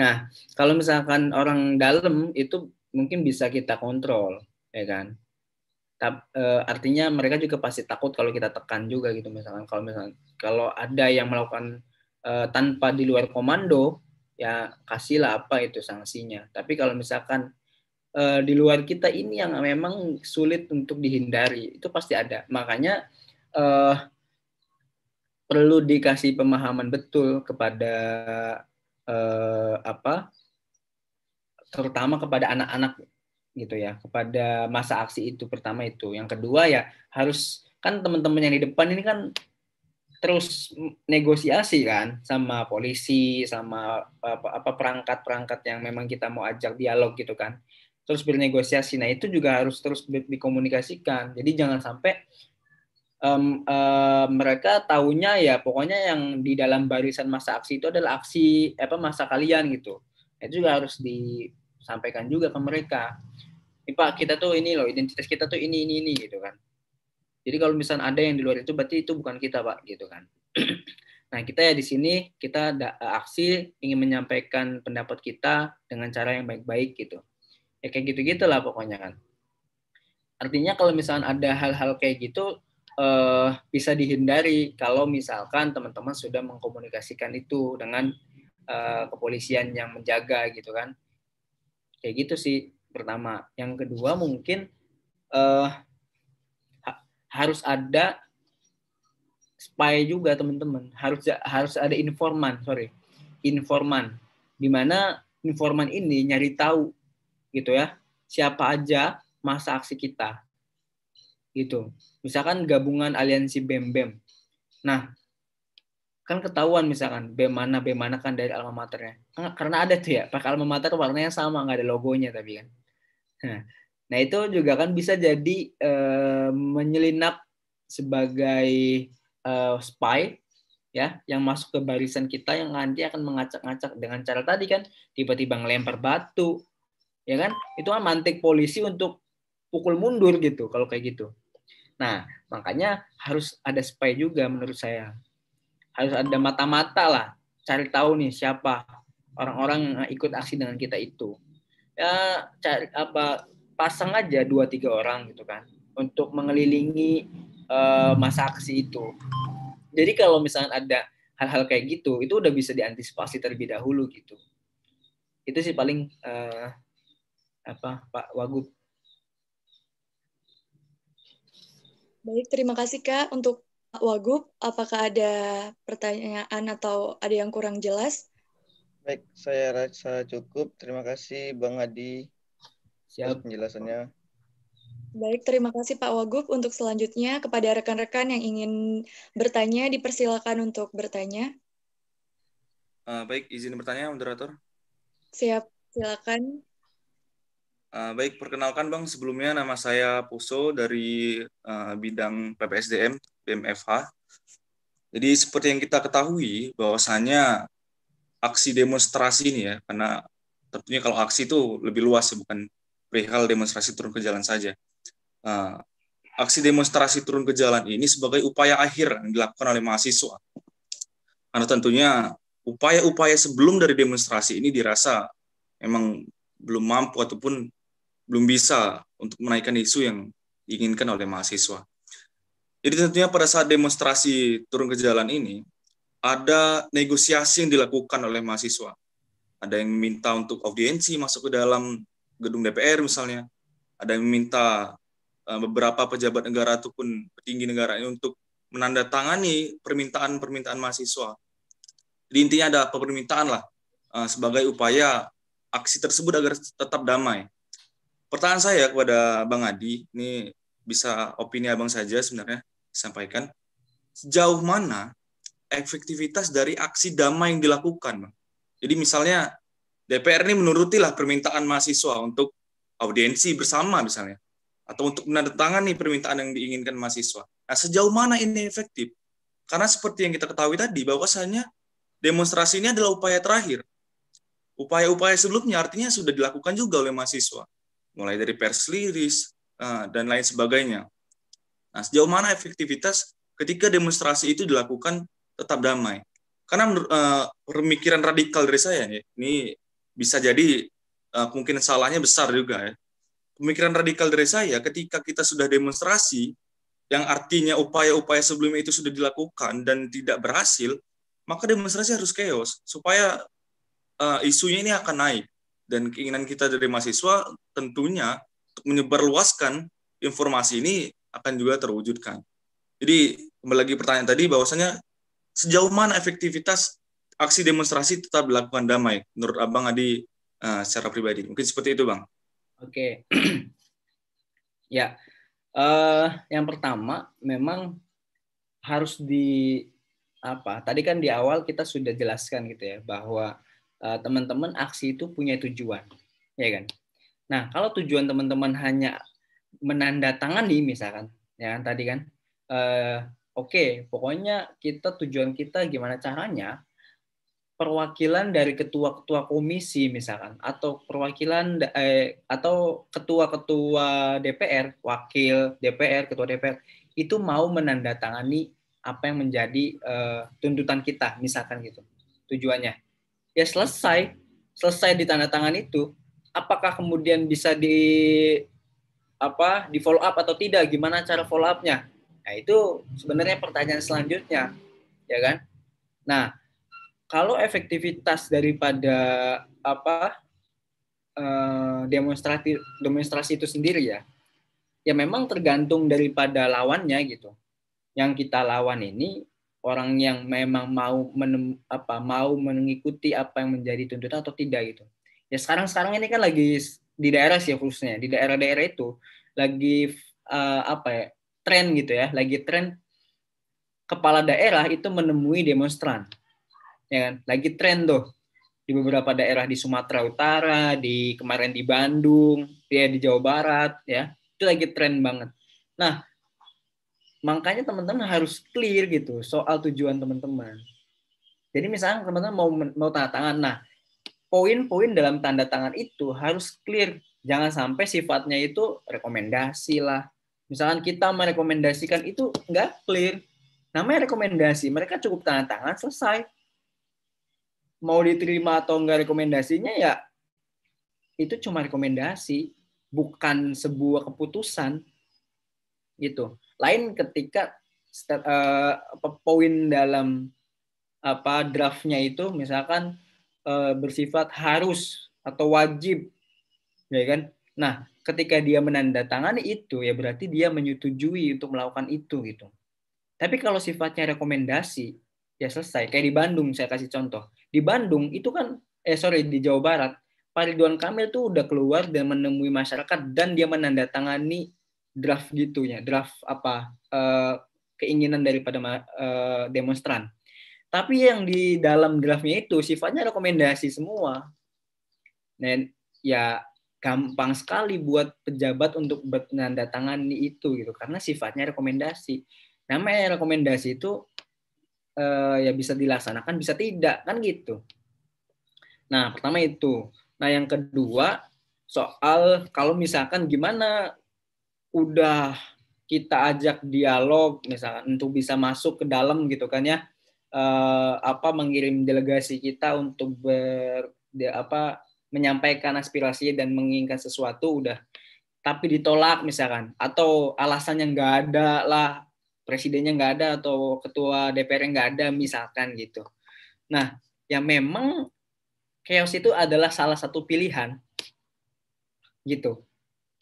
Nah, kalau misalkan orang dalam itu mungkin bisa kita kontrol, ya kan? Tap, e, artinya mereka juga pasti takut kalau kita tekan juga gitu misalkan kalau misalkan kalau ada yang melakukan e, tanpa di luar komando ya kasihlah apa itu sanksinya. Tapi kalau misalkan uh, di luar kita ini yang memang sulit untuk dihindari itu pasti ada makanya uh, perlu dikasih pemahaman betul kepada uh, apa terutama kepada anak-anak gitu ya kepada masa aksi itu pertama itu yang kedua ya harus kan teman-teman yang di depan ini kan terus negosiasi kan sama polisi sama apa, apa perangkat-perangkat yang memang kita mau ajak dialog gitu kan terus bernegosiasi. Nah itu juga harus terus dikomunikasikan. Jadi jangan sampai um, uh, mereka tahunya ya pokoknya yang di dalam barisan masa aksi itu adalah aksi apa masa kalian gitu. Nah, itu juga harus disampaikan juga ke mereka. Ini Pak kita tuh ini loh identitas kita tuh ini ini ini gitu kan. Jadi kalau misalnya ada yang di luar itu berarti itu bukan kita Pak gitu kan. *clears throat* Nah, kita ya di sini kita ada aksi ingin menyampaikan pendapat kita dengan cara yang baik-baik gitu ya kayak gitu gitu lah pokoknya kan artinya kalau misalkan ada hal-hal kayak gitu eh, bisa dihindari kalau misalkan teman-teman sudah mengkomunikasikan itu dengan eh, kepolisian yang menjaga gitu kan kayak gitu sih pertama yang kedua mungkin eh, ha harus ada spy juga teman-teman harus harus ada informan sorry informan Dimana informan ini nyari tahu gitu ya. Siapa aja masa aksi kita. Gitu. Misalkan gabungan aliansi BEM-BEM. Nah, kan ketahuan misalkan BEM mana BEM mana kan dari alma maternya. Karena ada tuh ya, pakai alma mater warnanya sama, nggak ada logonya tapi kan. Nah, nah, itu juga kan bisa jadi e, menyelinap sebagai e, spy ya yang masuk ke barisan kita yang nanti akan mengacak-ngacak dengan cara tadi kan tiba-tiba ngelempar batu ya kan itu kan mantik polisi untuk pukul mundur gitu kalau kayak gitu nah makanya harus ada spy juga menurut saya harus ada mata-mata lah cari tahu nih siapa orang-orang yang ikut aksi dengan kita itu ya cari apa pasang aja dua tiga orang gitu kan untuk mengelilingi uh, masa aksi itu jadi kalau misalnya ada hal-hal kayak gitu itu udah bisa diantisipasi terlebih dahulu gitu itu sih paling uh, apa Pak Wagub. Baik, terima kasih Kak untuk Pak Wagub. Apakah ada pertanyaan atau ada yang kurang jelas? Baik, saya rasa cukup. Terima kasih Bang Adi Siap. penjelasannya. Baik, terima kasih Pak Wagub. Untuk selanjutnya, kepada rekan-rekan yang ingin bertanya, dipersilakan untuk bertanya. Uh, baik, izin bertanya, moderator. Siap, silakan. Eh, baik, perkenalkan Bang, sebelumnya nama saya Puso dari uh, bidang PPSDM BMFH. Jadi seperti yang kita ketahui bahwasanya aksi demonstrasi ini ya, karena tentunya kalau aksi itu lebih luas ya, bukan perihal demonstrasi turun ke jalan saja. Uh, aksi demonstrasi turun ke jalan ini sebagai upaya akhir yang dilakukan oleh mahasiswa. Karena tentunya upaya-upaya sebelum dari demonstrasi ini dirasa memang belum mampu ataupun belum bisa untuk menaikkan isu yang diinginkan oleh mahasiswa. Jadi tentunya pada saat demonstrasi turun ke jalan ini, ada negosiasi yang dilakukan oleh mahasiswa. Ada yang minta untuk audiensi masuk ke dalam gedung DPR misalnya. Ada yang minta eh, beberapa pejabat negara ataupun petinggi negara ini untuk menandatangani permintaan-permintaan mahasiswa. Jadi intinya ada permintaan lah eh, sebagai upaya aksi tersebut agar tetap damai pertanyaan saya kepada Bang Adi, ini bisa opini Abang saja sebenarnya sampaikan. Sejauh mana efektivitas dari aksi damai yang dilakukan, Bang? Jadi misalnya DPR ini menurutilah permintaan mahasiswa untuk audiensi bersama misalnya atau untuk menandatangani permintaan yang diinginkan mahasiswa. Nah, sejauh mana ini efektif? Karena seperti yang kita ketahui tadi bahwasanya demonstrasi ini adalah upaya terakhir. Upaya-upaya sebelumnya artinya sudah dilakukan juga oleh mahasiswa mulai dari pers liris, eh, dan lain sebagainya. Nah, sejauh mana efektivitas ketika demonstrasi itu dilakukan tetap damai? Karena menurut uh, eh, pemikiran radikal dari saya ya, ini bisa jadi uh, kemungkinan salahnya besar juga ya. Pemikiran radikal dari saya ketika kita sudah demonstrasi yang artinya upaya-upaya sebelumnya itu sudah dilakukan dan tidak berhasil, maka demonstrasi harus chaos supaya uh, isunya ini akan naik dan keinginan kita dari mahasiswa tentunya untuk menyebarluaskan informasi ini akan juga terwujudkan. Jadi kembali lagi pertanyaan tadi bahwasanya sejauh mana efektivitas aksi demonstrasi tetap dilakukan damai menurut Abang Adi uh, secara pribadi. Mungkin seperti itu, Bang. Oke. Okay. *clears throat* ya. Uh, yang pertama memang harus di apa? Tadi kan di awal kita sudah jelaskan gitu ya bahwa eh, teman-teman uh, teman -teman aksi itu punya tujuan, ya kan? Nah, kalau tujuan teman-teman hanya menandatangani misalkan, ya kan tadi kan, eh, oke, okay, pokoknya kita tujuan kita gimana caranya perwakilan dari ketua-ketua komisi misalkan atau perwakilan eh, atau ketua-ketua DPR, wakil DPR, ketua DPR itu mau menandatangani apa yang menjadi eh, tuntutan kita misalkan gitu tujuannya. Ya selesai, selesai di tanda tangan itu apakah kemudian bisa di apa di follow up atau tidak? Gimana cara follow upnya? Nah, itu sebenarnya pertanyaan selanjutnya, ya kan? Nah, kalau efektivitas daripada apa eh, demonstrasi demonstrasi itu sendiri ya ya memang tergantung daripada lawannya gitu yang kita lawan ini orang yang memang mau menem, apa mau mengikuti apa yang menjadi tuntutan atau tidak gitu ya sekarang sekarang ini kan lagi di daerah sih ya, khususnya di daerah-daerah itu lagi uh, apa ya tren gitu ya lagi tren kepala daerah itu menemui demonstran ya kan lagi tren tuh di beberapa daerah di Sumatera Utara di kemarin di Bandung ya di Jawa Barat ya itu lagi tren banget nah makanya teman-teman harus clear gitu soal tujuan teman-teman jadi misalnya teman-teman mau mau tanda tangan nah poin-poin dalam tanda tangan itu harus clear. Jangan sampai sifatnya itu rekomendasi lah. Misalkan kita merekomendasikan itu nggak clear. Namanya rekomendasi, mereka cukup tanda tangan selesai. Mau diterima atau enggak rekomendasinya ya itu cuma rekomendasi, bukan sebuah keputusan. Gitu. Lain ketika eh, poin dalam apa draftnya itu misalkan Eh, bersifat harus atau wajib, ya kan? Nah, ketika dia menandatangani itu ya berarti dia menyetujui untuk melakukan itu gitu. Tapi kalau sifatnya rekomendasi ya selesai. Kayak di Bandung saya kasih contoh. Di Bandung itu kan eh sorry di Jawa Barat Pak Ridwan Kamil tuh udah keluar dan menemui masyarakat dan dia menandatangani draft gitunya, draft apa eh, keinginan daripada uh, demonstran. Tapi yang di dalam draftnya itu sifatnya rekomendasi semua. Dan ya gampang sekali buat pejabat untuk menandatangani itu gitu karena sifatnya rekomendasi. Namanya rekomendasi itu eh, ya bisa dilaksanakan bisa tidak kan gitu. Nah, pertama itu. Nah, yang kedua soal kalau misalkan gimana udah kita ajak dialog misalkan untuk bisa masuk ke dalam gitu kan ya uh, apa mengirim delegasi kita untuk ber de, apa menyampaikan aspirasi dan menginginkan sesuatu udah tapi ditolak misalkan atau alasannya nggak ada lah presidennya nggak ada atau ketua DPR nggak ada misalkan gitu nah ya memang chaos itu adalah salah satu pilihan gitu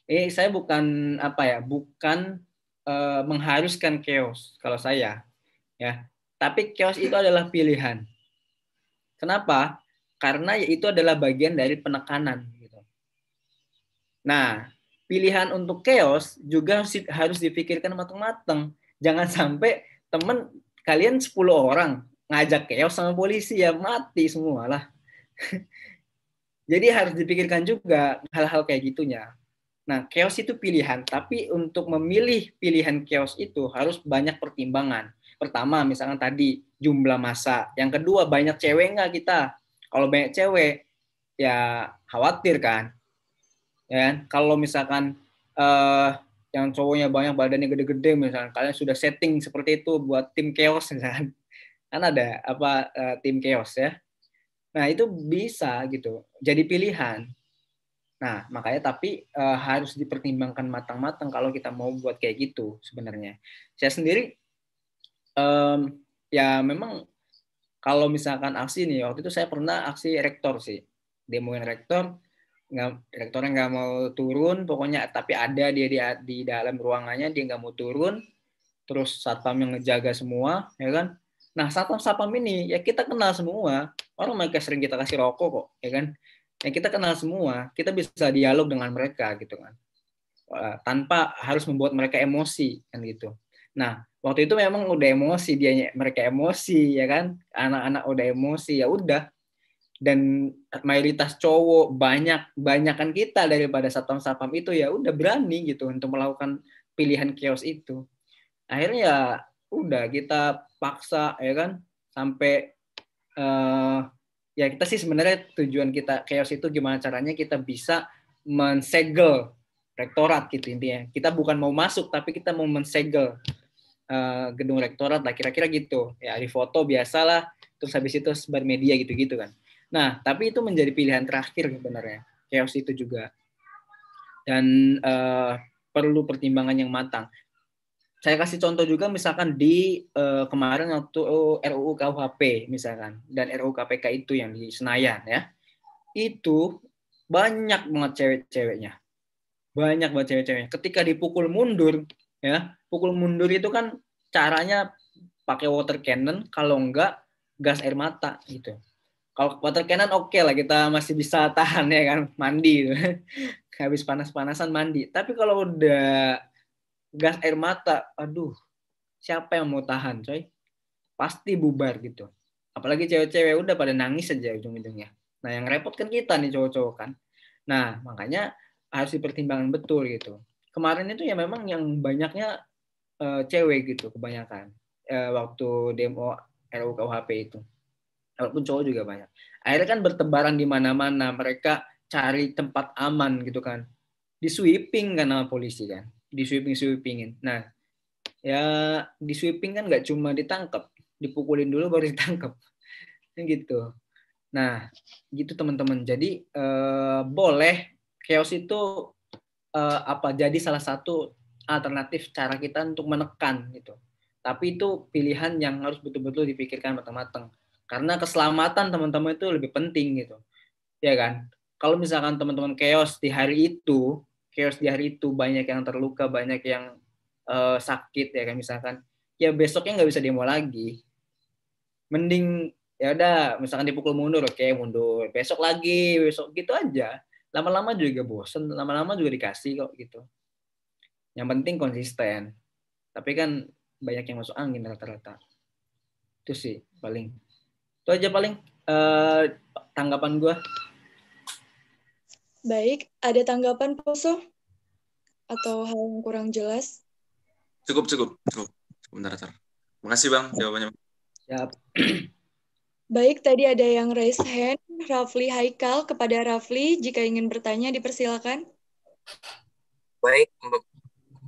eh saya bukan apa ya bukan uh, mengharuskan chaos kalau saya ya tapi chaos itu adalah pilihan. Kenapa? Karena itu adalah bagian dari penekanan. Gitu. Nah, pilihan untuk chaos juga harus dipikirkan matang-matang. Jangan sampai teman kalian 10 orang ngajak chaos sama polisi ya mati semua lah. *laughs* Jadi harus dipikirkan juga hal-hal kayak gitunya. Nah, chaos itu pilihan, tapi untuk memilih pilihan chaos itu harus banyak pertimbangan. Pertama, misalkan tadi jumlah masa. Yang kedua, banyak cewek nggak kita? Kalau banyak cewek, ya khawatir kan. Ya, kan? kalau misalkan uh, yang cowoknya banyak badannya gede-gede misalkan kalian sudah setting seperti itu buat tim chaos *laughs* misalkan kan ada apa uh, tim chaos ya nah itu bisa gitu jadi pilihan nah makanya tapi uh, harus dipertimbangkan matang-matang kalau kita mau buat kayak gitu sebenarnya saya sendiri um, ya memang kalau misalkan aksi nih waktu itu saya pernah aksi rektor sih demoin rektor nggak rektornya nggak mau turun pokoknya tapi ada dia di, di dalam ruangannya dia nggak mau turun terus satpam yang ngejaga semua ya kan nah satpam satpam ini ya kita kenal semua orang mereka sering kita kasih rokok kok ya kan yang kita kenal semua kita bisa dialog dengan mereka gitu kan tanpa harus membuat mereka emosi kan gitu Nah, waktu itu memang udah emosi dia mereka emosi ya kan. Anak-anak udah emosi ya udah. Dan mayoritas cowok banyak banyakan kita daripada satpam-satpam itu ya udah berani gitu untuk melakukan pilihan kios itu. Akhirnya ya udah kita paksa ya kan sampai uh, ya kita sih sebenarnya tujuan kita chaos itu gimana caranya kita bisa mensegel rektorat gitu intinya. Kita bukan mau masuk tapi kita mau mensegel Eh, gedung rektorat lah kira-kira gitu ya di foto biasalah terus habis itu sebar media gitu-gitu kan nah tapi itu menjadi pilihan terakhir sebenarnya chaos itu juga dan uh, perlu pertimbangan yang matang saya kasih contoh juga misalkan di uh, kemarin waktu RUU KUHP misalkan dan RUU KPK itu yang di Senayan ya itu banyak banget cewek-ceweknya banyak banget cewek-ceweknya ketika dipukul mundur ya pukul mundur itu kan caranya pakai water cannon kalau enggak gas air mata gitu kalau water cannon oke okay lah kita masih bisa *laughs* tahan ya kan mandi gitu. *laughs* habis panas-panasan mandi tapi kalau udah gas air mata aduh siapa yang mau tahan coy pasti bubar gitu apalagi cewek-cewek udah pada nangis aja ujung-ujungnya nah yang repot kan kita nih cowok-cowok kan nah makanya harus dipertimbangkan betul gitu kemarin itu ya memang yang banyaknya uh, cewek gitu kebanyakan uh, waktu demo RUKUHP itu walaupun cowok juga banyak akhirnya kan bertebaran di mana-mana mereka cari tempat aman gitu kan di sweeping kan sama polisi kan di sweeping sweepingin nah ya di sweeping kan nggak cuma ditangkap dipukulin dulu baru *laughs* ditangkap gitu nah gitu teman-teman jadi eh, boleh chaos itu uh, apa jadi salah satu alternatif cara kita untuk menekan gitu. Tapi itu pilihan yang harus betul-betul dipikirkan matang-matang. Karena keselamatan teman-teman itu lebih penting gitu. Ya kan? Kalau misalkan teman-teman chaos di hari itu, chaos di hari itu banyak yang terluka, banyak yang uh, sakit ya kan misalkan, ya besoknya nggak bisa demo lagi. Mending ya udah misalkan dipukul mundur, oke mundur. Besok lagi, besok gitu aja lama-lama juga bosen lama-lama juga dikasih kok gitu yang penting konsisten tapi kan banyak yang masuk angin rata-rata itu sih paling itu aja paling uh, tanggapan gue baik ada tanggapan poso atau hal yang kurang jelas cukup cukup cukup bentar bentar makasih bang jawabannya Siap. baik tadi ada yang raise hand Rafli Haikal kepada Rafli jika ingin bertanya dipersilakan. Baik,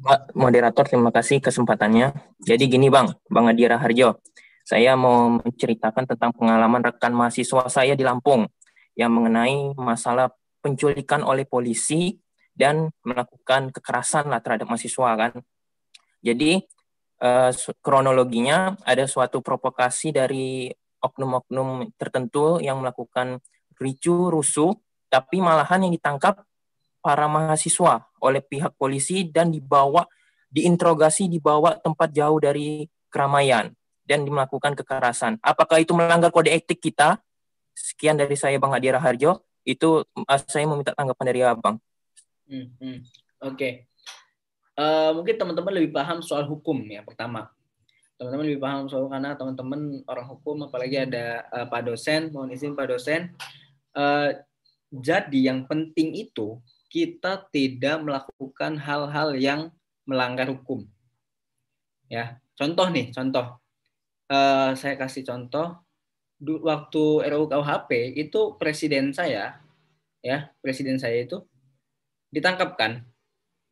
Pak moderator terima kasih kesempatannya. Jadi gini Bang, Bang Adira Harjo, saya mau menceritakan tentang pengalaman rekan mahasiswa saya di Lampung yang mengenai masalah penculikan oleh polisi dan melakukan kekerasan lah terhadap mahasiswa kan. Jadi eh, kronologinya ada suatu provokasi dari oknum-oknum tertentu yang melakukan ricu, rusuh, tapi malahan yang ditangkap para mahasiswa oleh pihak polisi dan dibawa diinterogasi dibawa tempat jauh dari keramaian dan melakukan kekerasan. Apakah itu melanggar kode etik kita? Sekian dari saya Bang Adira Harjo. Itu eh, saya meminta tanggapan dari Abang. Hmm, hmm. Oke. Okay. Uh, eh, mungkin teman-teman lebih paham soal hukum ya pertama teman-teman lebih paham soal karena teman-teman orang hukum apalagi ada uh, pak dosen mohon izin pak dosen uh, jadi yang penting itu kita tidak melakukan hal-hal yang melanggar hukum ya contoh nih contoh uh, saya kasih contoh waktu RUU KUHP itu presiden saya ya presiden saya itu ditangkapkan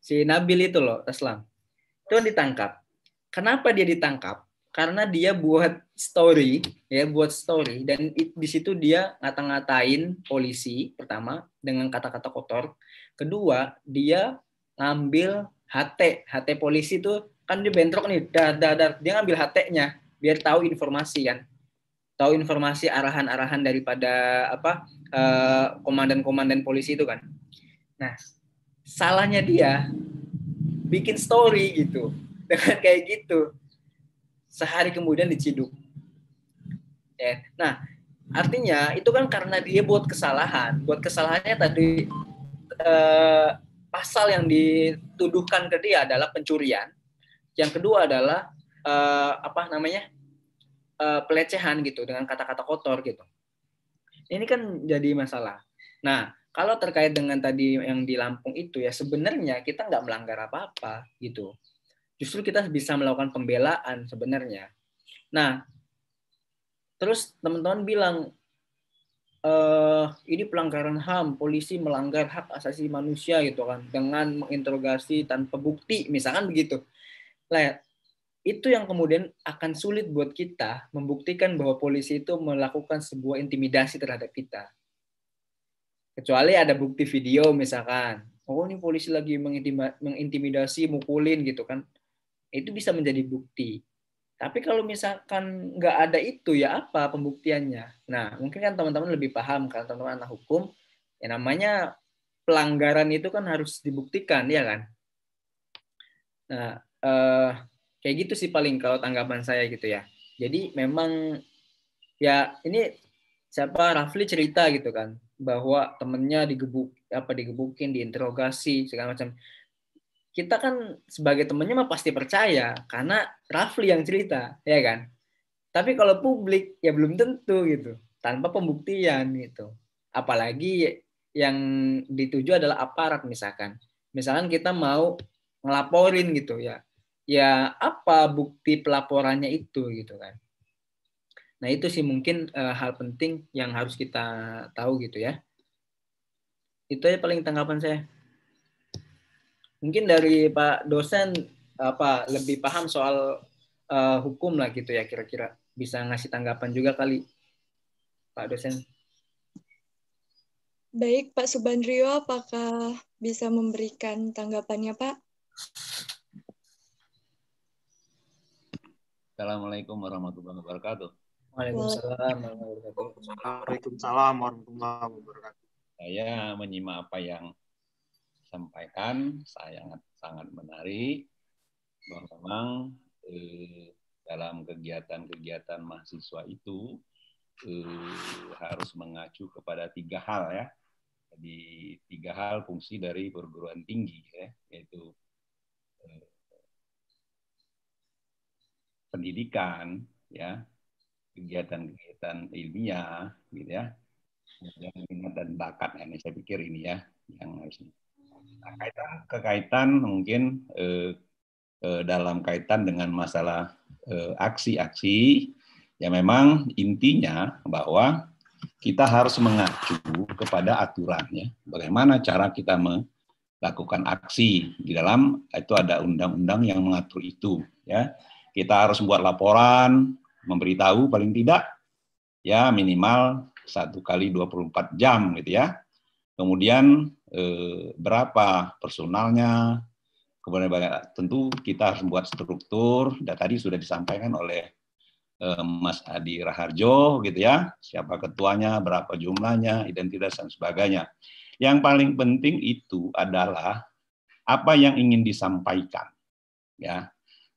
si Nabil itu loh Taslam itu ditangkap Kenapa dia ditangkap? Karena dia buat story, ya buat story dan di situ dia ngata-ngatain polisi pertama dengan kata-kata kotor. Kedua, dia ngambil HT, HT polisi itu kan dia bentrok nih, dah, dah, dah. dia ngambil HT-nya biar tahu informasi kan tahu informasi arahan-arahan daripada apa eh, komandan-komandan uh, polisi itu kan. Nah, salahnya dia bikin story gitu dengan *laughs* kayak gitu sehari kemudian diciduk ya. nah artinya itu kan karena dia buat kesalahan buat kesalahannya tadi eh, pasal yang dituduhkan ke dia adalah pencurian yang kedua adalah eh, apa namanya eh, pelecehan gitu dengan kata-kata kotor gitu ini kan jadi masalah nah kalau terkait dengan tadi yang di Lampung itu ya sebenarnya kita nggak melanggar apa-apa gitu justru kita bisa melakukan pembelaan sebenarnya. Nah, terus teman-teman bilang eh, ini pelanggaran HAM, polisi melanggar hak asasi manusia gitu kan dengan menginterogasi tanpa bukti, misalkan begitu. Lihat, itu yang kemudian akan sulit buat kita membuktikan bahwa polisi itu melakukan sebuah intimidasi terhadap kita. Kecuali ada bukti video misalkan, oh ini polisi lagi mengintimidasi, mukulin gitu kan itu bisa menjadi bukti. Tapi kalau misalkan nggak ada itu, ya apa pembuktiannya? Nah, mungkin kan teman-teman lebih paham karena teman-teman anak hukum, ya namanya pelanggaran itu kan harus dibuktikan, ya kan? Nah, eh, kayak gitu sih paling kalau tanggapan saya gitu ya. Jadi memang ya ini siapa Rafli cerita gitu kan bahwa temennya digebuk apa digebukin diinterogasi segala macam kita kan sebagai temennya mah pasti percaya karena Rafli yang cerita, ya kan? Tapi kalau publik ya belum tentu gitu, tanpa pembuktian gitu. Apalagi yang dituju adalah aparat misalkan. Misalkan kita mau ngelaporin gitu ya. Ya apa bukti pelaporannya itu gitu kan. Nah, itu sih mungkin e, hal penting yang harus kita tahu gitu ya. Itu ya paling tanggapan saya mungkin dari Pak dosen apa lebih paham soal uh, hukum lah gitu ya kira-kira bisa ngasih tanggapan juga kali Pak dosen. Baik Pak Subandrio, apakah bisa memberikan tanggapannya Pak? Assalamualaikum warahmatullahi wabarakatuh. Waalaikumsalam. Waalaikumsalam warahmatullahi wabarakatuh. Saya menyimak apa yang sampaikan sangat sangat menarik bahwa memang eh, dalam kegiatan-kegiatan mahasiswa itu eh, harus mengacu kepada tiga hal ya jadi tiga hal fungsi dari perguruan tinggi ya yaitu eh, pendidikan ya kegiatan-kegiatan ilmiah gitu ya dan bakat nah, ini saya pikir ini ya yang harus kekaitan, kekaitan mungkin eh, eh, dalam kaitan dengan masalah eh, aksi-aksi eh, ya memang intinya bahwa kita harus mengacu kepada aturannya bagaimana cara kita melakukan aksi di dalam itu ada undang-undang yang mengatur itu ya kita harus membuat laporan memberitahu paling tidak ya minimal satu kali 24 jam gitu ya kemudian Eh, berapa personalnya, kemudian banyak tentu kita harus membuat struktur. Dan tadi sudah disampaikan oleh eh, Mas Adi Raharjo, gitu ya, siapa ketuanya, berapa jumlahnya, identitas dan sebagainya. Yang paling penting itu adalah apa yang ingin disampaikan, ya.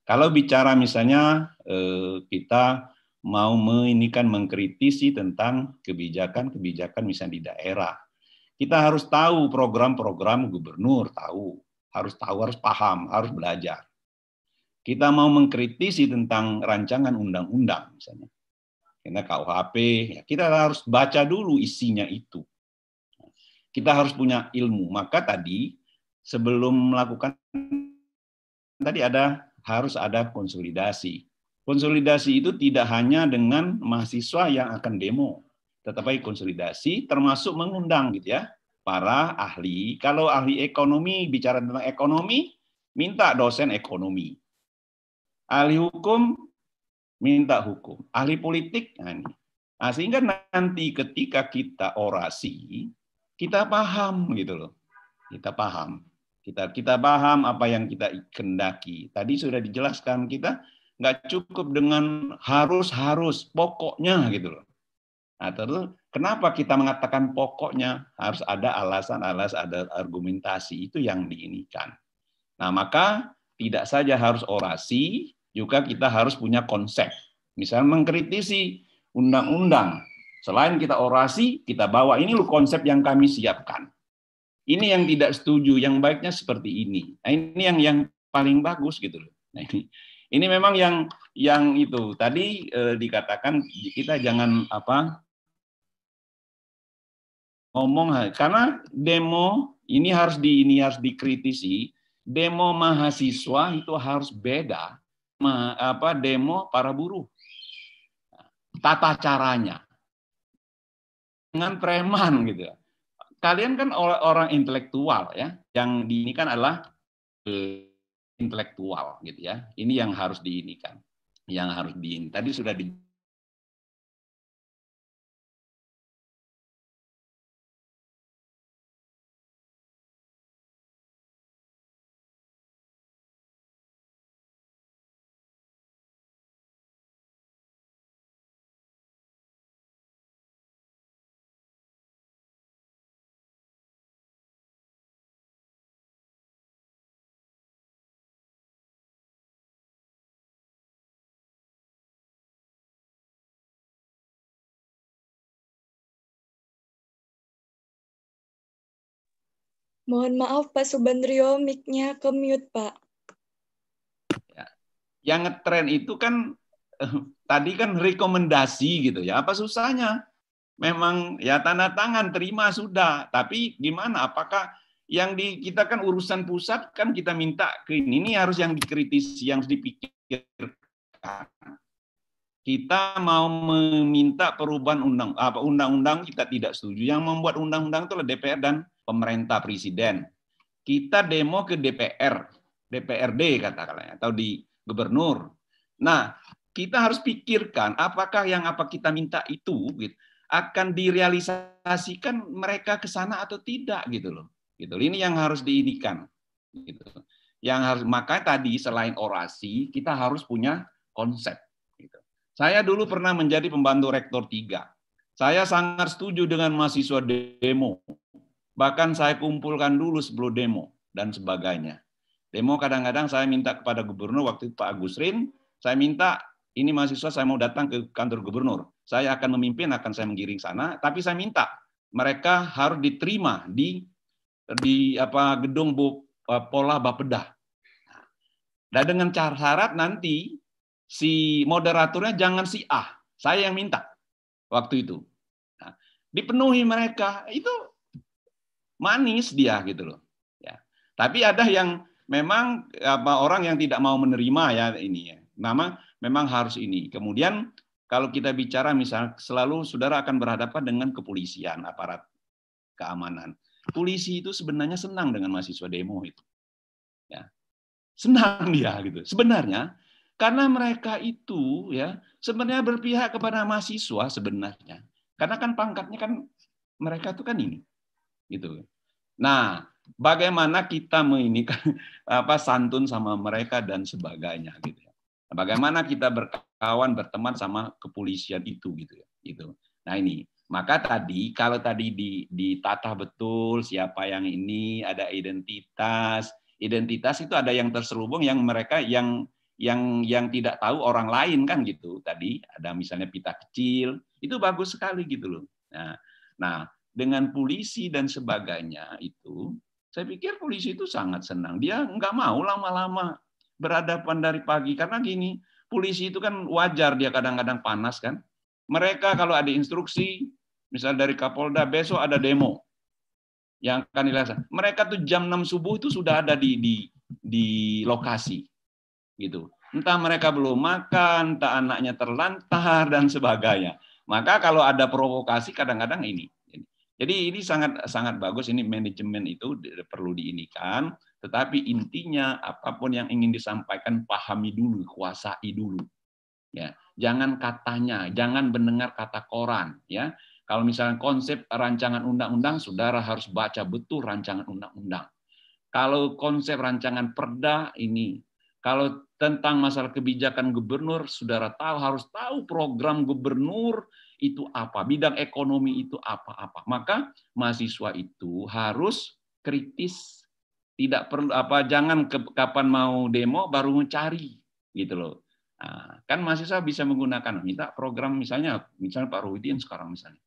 Kalau bicara misalnya eh, kita mau menginikan mengkritisi tentang kebijakan-kebijakan misalnya di daerah. Kita harus tahu program-program gubernur, tahu, harus tahu, harus paham, harus belajar. Kita mau mengkritisi tentang rancangan undang-undang misalnya. Karena KUHP, ya kita harus baca dulu isinya itu. Kita harus punya ilmu. Maka tadi sebelum melakukan tadi ada harus ada konsolidasi. Konsolidasi itu tidak hanya dengan mahasiswa yang akan demo, tetapi konsolidasi termasuk mengundang gitu ya para ahli. Kalau ahli ekonomi bicara tentang ekonomi, minta dosen ekonomi. Ahli hukum minta hukum. Ahli politik nah ini. Nah, sehingga nanti ketika kita orasi, kita paham gitu loh. Kita paham. Kita kita paham apa yang kita kendaki. Tadi sudah dijelaskan kita nggak cukup dengan harus harus pokoknya gitu loh Nah, terus kenapa kita mengatakan pokoknya harus ada alasan, alas ada argumentasi itu yang diinginkan Nah, maka tidak saja harus orasi, juga kita harus punya konsep. Misalnya mengkritisi undang-undang. Selain kita orasi, kita bawa ini lu konsep yang kami siapkan. Ini yang tidak setuju, yang baiknya seperti ini. Nah, ini yang yang paling bagus gitu loh. Nah, ini ini memang yang yang itu tadi e, dikatakan kita jangan apa ngomong karena demo ini harus di ini harus dikritisi demo mahasiswa itu harus beda ma, apa demo para buruh tata caranya dengan preman gitu ya. kalian kan orang intelektual ya yang di ini kan adalah eh, intelektual gitu ya ini yang harus diinikan yang harus diin tadi sudah di Mohon maaf Pak Subandrio, mic-nya ke mute Pak. Ya. Yang ngetren itu kan eh, tadi kan rekomendasi gitu ya. Apa susahnya? Memang ya tanda tangan terima sudah, tapi gimana? Apakah yang di kita kan urusan pusat kan kita minta ke ini, ini harus yang dikritisi, yang dipikirkan. Kita mau meminta perubahan undang apa undang-undang kita tidak setuju. Yang membuat undang-undang itu adalah DPR dan pemerintah presiden. Kita demo ke DPR, DPRD katakanlah atau di gubernur. Nah, kita harus pikirkan apakah yang apa kita minta itu gitu, akan direalisasikan mereka ke sana atau tidak gitu loh. Gitu. Ini yang harus diinikan gitu. Yang harus maka tadi selain orasi, kita harus punya konsep gitu. Saya dulu pernah menjadi pembantu rektor tiga. Saya sangat setuju dengan mahasiswa demo Bahkan saya kumpulkan dulu sebelum demo dan sebagainya. Demo kadang-kadang saya minta kepada gubernur waktu itu Pak Agus Rin, saya minta ini mahasiswa saya mau datang ke kantor gubernur. Saya akan memimpin, akan saya menggiring sana, tapi saya minta mereka harus diterima di di apa gedung bu e, Pola Bapeda. Dan nah, dengan cara syarat nanti si moderatornya jangan si A, saya yang minta waktu itu. Nah, dipenuhi mereka itu manis dia gitu loh. Ya. Tapi ada yang memang apa orang yang tidak mau menerima ya ini ya. Nama memang harus ini. Kemudian kalau kita bicara misal selalu saudara akan berhadapan dengan kepolisian, aparat keamanan. Polisi itu sebenarnya senang dengan mahasiswa demo itu. Ya. Senang *laughs* dia gitu. Sebenarnya karena mereka itu ya sebenarnya berpihak kepada mahasiswa sebenarnya. Karena kan pangkatnya kan mereka itu kan ini gitu. Nah, bagaimana kita ini *laughs* apa santun sama mereka dan sebagainya gitu ya. Bagaimana kita berkawan berteman sama kepolisian itu gitu ya. Gitu. Nah, ini maka tadi kalau tadi di, ditata betul siapa yang ini ada identitas, identitas itu ada yang terselubung yang mereka yang yang yang tidak tahu orang lain kan gitu tadi ada misalnya pita kecil itu bagus sekali gitu loh nah nah dengan polisi dan sebagainya itu, saya pikir polisi itu sangat senang. Dia nggak mau lama-lama berhadapan dari pagi. Karena gini, polisi itu kan wajar dia kadang-kadang panas kan. Mereka kalau ada instruksi, misal dari Kapolda, besok ada demo yang akan dilaksanakan. Mereka tuh jam 6 subuh itu sudah ada di, di, di lokasi. gitu. Entah mereka belum makan, entah anaknya terlantar, dan sebagainya. Maka kalau ada provokasi kadang-kadang ini. Jadi ini sangat sangat bagus ini manajemen itu perlu diinikan, tetapi intinya apapun yang ingin disampaikan pahami dulu, kuasai dulu. Ya, jangan katanya, jangan mendengar kata koran, ya. Kalau misalnya konsep rancangan undang-undang, saudara harus baca betul rancangan undang-undang. Kalau konsep rancangan perda ini, kalau tentang masalah kebijakan gubernur, saudara tahu harus tahu program gubernur, itu apa, bidang ekonomi itu apa-apa. Maka mahasiswa itu harus kritis, tidak perlu apa jangan ke, kapan mau demo baru mencari gitu loh. Nah, kan mahasiswa bisa menggunakan minta program misalnya misalnya Pak Ruhidin sekarang misalnya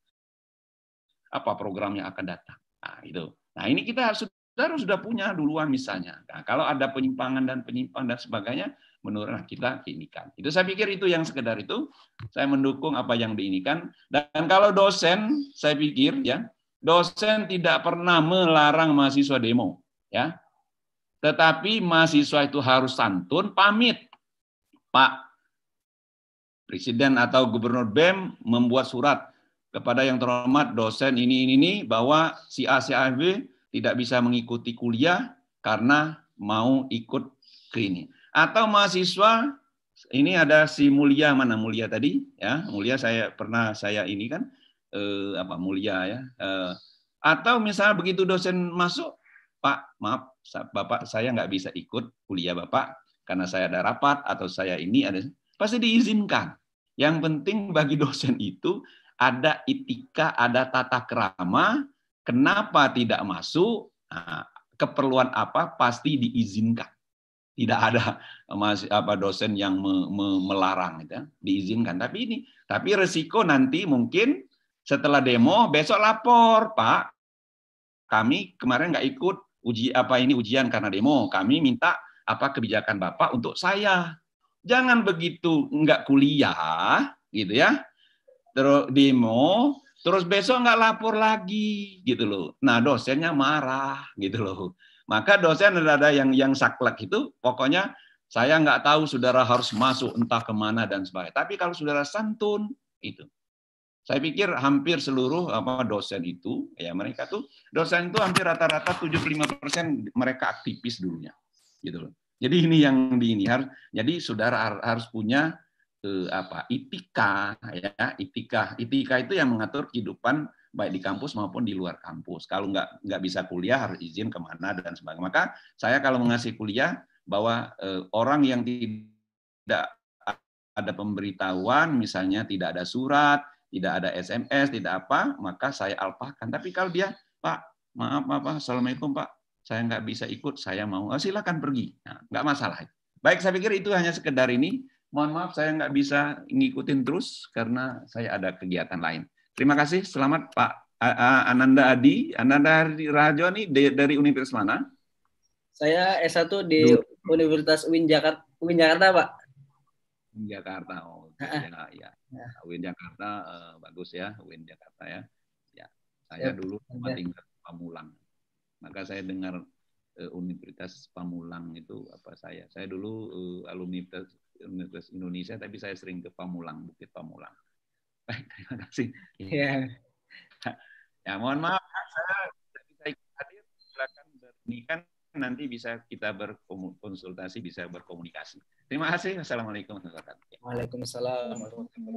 apa program yang akan datang. Nah, itu. Nah, ini kita harus sudah sudah punya duluan misalnya. Nah, kalau ada penyimpangan dan penyimpangan dan sebagainya, menurut kita diinikan. Itu saya pikir itu yang sekedar itu saya mendukung apa yang diinikan dan kalau dosen saya pikir ya dosen tidak pernah melarang mahasiswa demo ya. Tetapi mahasiswa itu harus santun pamit. Pak Presiden atau Gubernur BEM membuat surat kepada yang terhormat dosen ini ini ini bahwa si A si A, B tidak bisa mengikuti kuliah karena mau ikut ini atau mahasiswa ini ada si Mulia mana Mulia tadi ya Mulia saya pernah saya ini kan eh, apa Mulia ya eh, atau misalnya begitu dosen masuk Pak maaf Bapak saya nggak bisa ikut kuliah Bapak karena saya ada rapat atau saya ini ada pasti diizinkan yang penting bagi dosen itu ada etika ada tata kerama kenapa tidak masuk nah, keperluan apa pasti diizinkan tidak ada mas apa dosen yang me, me, melarang gitu ya. diizinkan tapi ini tapi resiko nanti mungkin setelah demo besok lapor pak kami kemarin nggak ikut uji apa ini ujian karena demo kami minta apa kebijakan bapak untuk saya jangan begitu nggak kuliah gitu ya terus demo terus besok nggak lapor lagi gitu loh nah dosennya marah gitu loh maka dosen ada yang yang saklek itu pokoknya saya nggak tahu saudara harus masuk entah kemana dan sebagainya. Tapi kalau saudara santun itu, saya pikir hampir seluruh apa dosen itu ya mereka tuh dosen itu hampir rata-rata 75% mereka aktivis dulunya gitu loh. Jadi ini yang di ini harus jadi saudara harus punya eh, apa etika ya etika etika itu yang mengatur kehidupan baik di kampus maupun di luar kampus. Kalau nggak nggak bisa kuliah harus izin kemana dan sebagainya. Maka saya kalau mengasih kuliah bahwa eh, orang yang tidak ada pemberitahuan, misalnya tidak ada surat, tidak ada SMS, tidak apa, maka saya alpahkan. Tapi kalau dia, Pak, maaf, maaf, Pak, Assalamualaikum, Pak, saya nggak bisa ikut, saya mau, oh, silakan pergi, nah, nggak masalah. Baik, saya pikir itu hanya sekedar ini. Mohon maaf, saya nggak bisa ngikutin terus karena saya ada kegiatan lain. Terima kasih. Selamat Pak Ananda Adi. Ananda Rajo Rajoni dari Universitas mana? Saya S1 di Duh. Universitas UIN Jakarta, UIN Jakarta, Pak. UIN Jakarta. Oh, ya, ya. ya. Nah, UIN Jakarta uh, bagus ya, UIN Jakarta ya. Ya, saya ya, dulu ya. cuma tinggal Pamulang. Maka saya dengar uh, Universitas Pamulang itu apa saya. Saya dulu uh, alumni Universitas Indonesia tapi saya sering ke Pamulang, Bukit Pamulang. Baik, terima kasih. Ya. Ya, mohon maaf saya tidak bisa ikut hadir. Silakan kan nanti bisa kita berkonsultasi, bisa berkomunikasi. Terima kasih. assalamualaikum. warahmatullahi wabarakatuh. Waalaikumsalam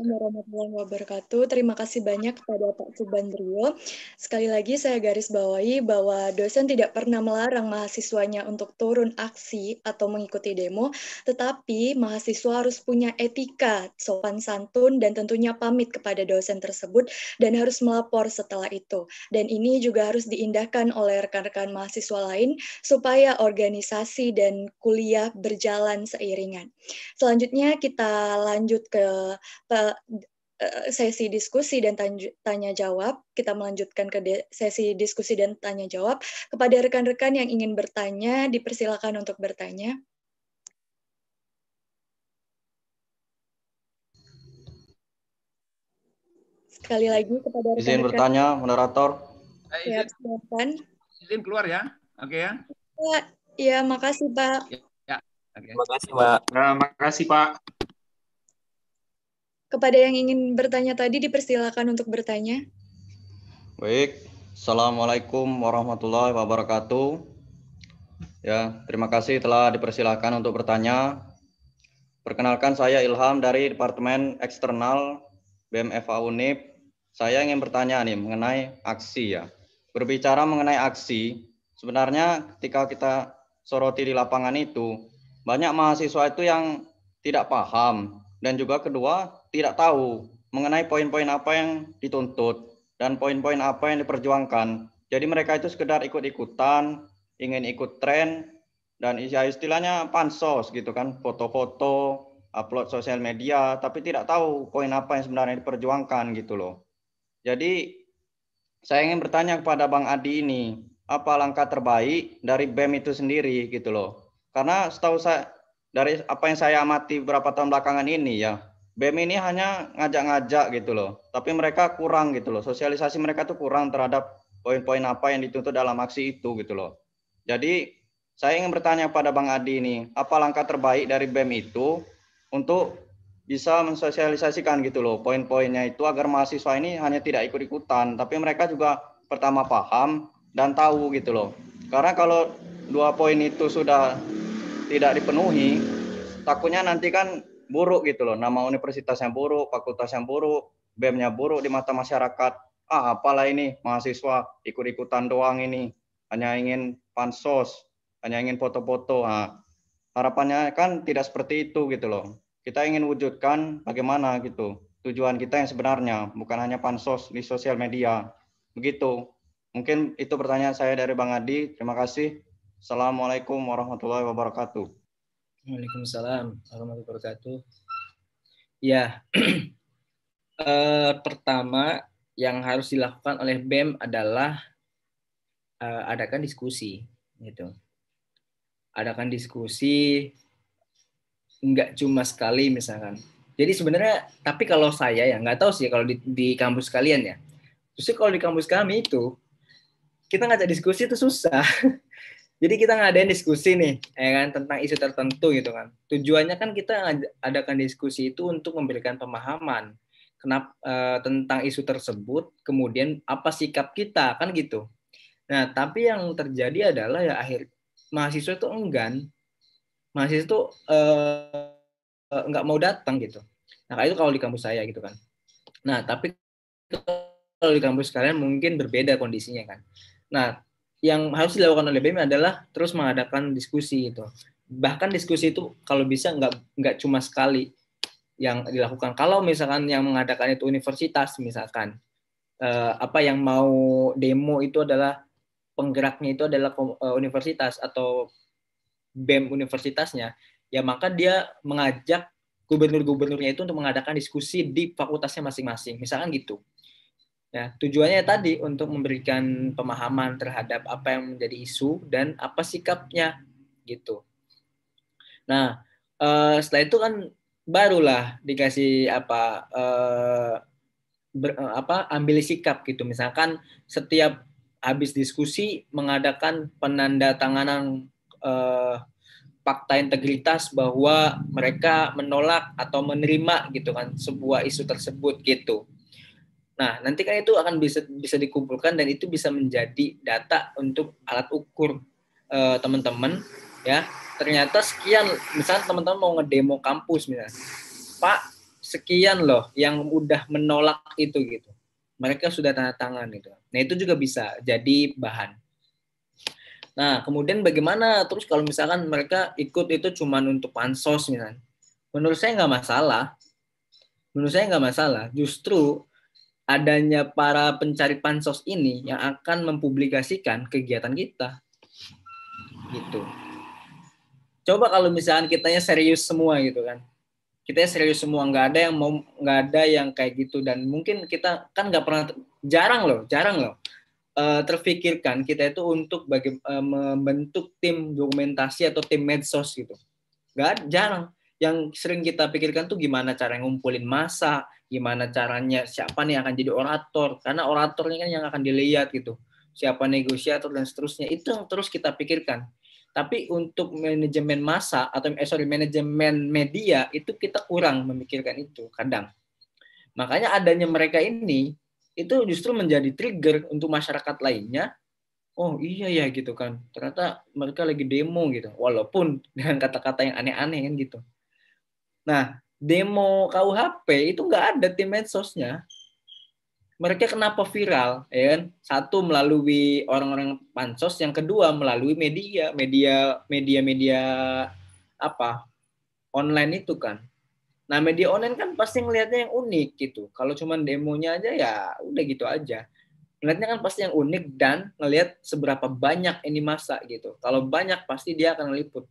warahmatullahi wabarakatuh. Terima kasih banyak kepada Pak Subandrio. Sekali lagi saya garis bawahi bahwa dosen tidak pernah melarang mahasiswanya untuk turun aksi atau mengikuti demo, tetapi mahasiswa harus punya etika, sopan santun, dan tentunya pamit kepada dosen tersebut dan harus melapor setelah itu. Dan ini juga harus diindahkan oleh rekan-rekan mahasiswa lain supaya organisasi dan kuliah berjalan seiringan kan. Selanjutnya kita lanjut ke e, sesi diskusi dan tanya jawab. Kita melanjutkan ke sesi diskusi dan tanya jawab. Kepada rekan-rekan yang ingin bertanya, dipersilakan untuk bertanya. Sekali lagi kepada rekan-rekan. Izin bertanya, moderator. Eh, ya, izin, Izin keluar ya. Oke okay, ya. Ya, ya makasih Pak. Ya. Terima kasih, Pak. Terima ya, kasih, Pak. Kepada yang ingin bertanya tadi, dipersilakan untuk bertanya. Baik, Assalamualaikum warahmatullahi wabarakatuh. Ya, terima kasih telah dipersilakan untuk bertanya. Perkenalkan saya Ilham dari Departemen Eksternal BMFA Unip. Saya ingin bertanya nih mengenai aksi ya. Berbicara mengenai aksi, sebenarnya ketika kita soroti di lapangan itu, banyak mahasiswa itu yang tidak paham dan juga kedua tidak tahu mengenai poin-poin apa yang dituntut dan poin-poin apa yang diperjuangkan. Jadi mereka itu sekedar ikut-ikutan, ingin ikut tren dan ya istilahnya pansos gitu kan, foto-foto, upload sosial media, tapi tidak tahu poin apa yang sebenarnya diperjuangkan gitu loh. Jadi saya ingin bertanya kepada Bang Adi ini, apa langkah terbaik dari BEM itu sendiri gitu loh. Karena setahu saya dari apa yang saya amati beberapa tahun belakangan ini ya, BEM ini hanya ngajak-ngajak gitu loh. Tapi mereka kurang gitu loh. Sosialisasi mereka tuh kurang terhadap poin-poin apa yang dituntut dalam aksi itu gitu loh. Jadi saya ingin bertanya pada Bang Adi ini, apa langkah terbaik dari BEM itu untuk bisa mensosialisasikan gitu loh poin-poinnya itu agar mahasiswa ini hanya tidak ikut-ikutan, tapi mereka juga pertama paham dan tahu gitu loh. Karena kalau dua poin itu sudah tidak dipenuhi, takutnya nanti kan buruk gitu loh. Nama universitas yang buruk, fakultas yang buruk, BEM-nya buruk di mata masyarakat. Ah, apalah ini mahasiswa ikut-ikutan doang ini. Hanya ingin pansos, hanya ingin foto-foto. Nah, harapannya kan tidak seperti itu gitu loh. Kita ingin wujudkan bagaimana gitu tujuan kita yang sebenarnya, bukan hanya pansos di sosial media. Begitu. Mungkin itu pertanyaan saya dari Bang Adi. Terima kasih. Assalamualaikum warahmatullahi wabarakatuh. Waalaikumsalam warahmatullahi wabarakatuh. Ya, *clears throat* eh, pertama yang harus dilakukan oleh BEM adalah eh, adakan diskusi, gitu. Adakan diskusi, nggak cuma sekali misalkan. Jadi sebenarnya, tapi kalau saya ya nggak tahu sih kalau di, di kampus kalian ya. Justru kalau di kampus kami itu kita ngajak diskusi itu susah. *laughs* Jadi kita ngadain diskusi nih, ya kan, tentang isu tertentu gitu kan. Tujuannya kan kita adakan diskusi itu untuk memberikan pemahaman kenapa e, eh, tentang isu tersebut, kemudian apa sikap kita kan gitu. Nah, tapi yang terjadi adalah ya akhir mahasiswa itu enggan, mahasiswa itu e, nggak mau datang gitu. Nah, itu kalau di kampus saya gitu kan. Nah, tapi kalau di kampus kalian mungkin berbeda kondisinya kan. Nah, yang harus dilakukan oleh BEM adalah terus mengadakan diskusi itu. Bahkan diskusi itu kalau bisa nggak nggak cuma sekali yang dilakukan. Kalau misalkan yang mengadakan itu universitas misalkan eh, apa yang mau demo itu adalah penggeraknya itu adalah eh, universitas atau BEM universitasnya, ya maka dia mengajak gubernur-gubernurnya itu untuk mengadakan diskusi di fakultasnya masing-masing. Misalkan gitu. Ya, tujuannya tadi untuk memberikan pemahaman terhadap apa yang menjadi isu dan apa sikapnya gitu. Nah, eh, setelah itu kan barulah dikasih apa eh, ber, eh, apa ambil sikap gitu. Misalkan setiap habis diskusi mengadakan penanda tanganan eh, fakta integritas bahwa mereka menolak atau menerima gitu kan sebuah isu tersebut gitu. Nah, nanti kan itu akan bisa bisa dikumpulkan dan itu bisa menjadi data untuk alat ukur teman eh, teman-teman ya. Ternyata sekian misalnya teman-teman mau ngedemo kampus misalnya. Pak, sekian loh yang udah menolak itu gitu. Mereka sudah tanda tangan gitu. Nah, itu juga bisa jadi bahan. Nah, kemudian bagaimana terus kalau misalkan mereka ikut itu cuman untuk pansos misalnya. Menurut saya nggak masalah. Menurut saya nggak masalah. Justru adanya para pencari pansos ini yang akan mempublikasikan kegiatan kita. Gitu. Coba kalau misalnya kitanya serius semua gitu kan. Kita serius semua, nggak ada yang mau, nggak ada yang kayak gitu dan mungkin kita kan nggak pernah jarang loh, jarang loh terpikirkan eh, terfikirkan kita itu untuk bagi, eh, membentuk tim dokumentasi atau tim medsos gitu. nggak jarang yang sering kita pikirkan tuh gimana cara ngumpulin masa, gimana caranya siapa nih akan jadi orator, karena oratornya kan yang akan dilihat gitu, siapa negosiator dan seterusnya itu yang terus kita pikirkan. Tapi untuk manajemen masa atau eh, sorry manajemen media itu kita kurang memikirkan itu kadang. Makanya adanya mereka ini itu justru menjadi trigger untuk masyarakat lainnya oh iya ya gitu kan ternyata mereka lagi demo gitu walaupun dengan kata-kata yang aneh-aneh kan gitu Nah, demo KUHP itu nggak ada tim medsosnya. Mereka kenapa viral? Ya kan? Satu melalui orang-orang pansos, yang kedua melalui media, media, media, media apa? Online itu kan. Nah, media online kan pasti ngelihatnya yang unik gitu. Kalau cuman demonya aja ya udah gitu aja. Ngelihatnya kan pasti yang unik dan ngelihat seberapa banyak ini masa gitu. Kalau banyak pasti dia akan liput.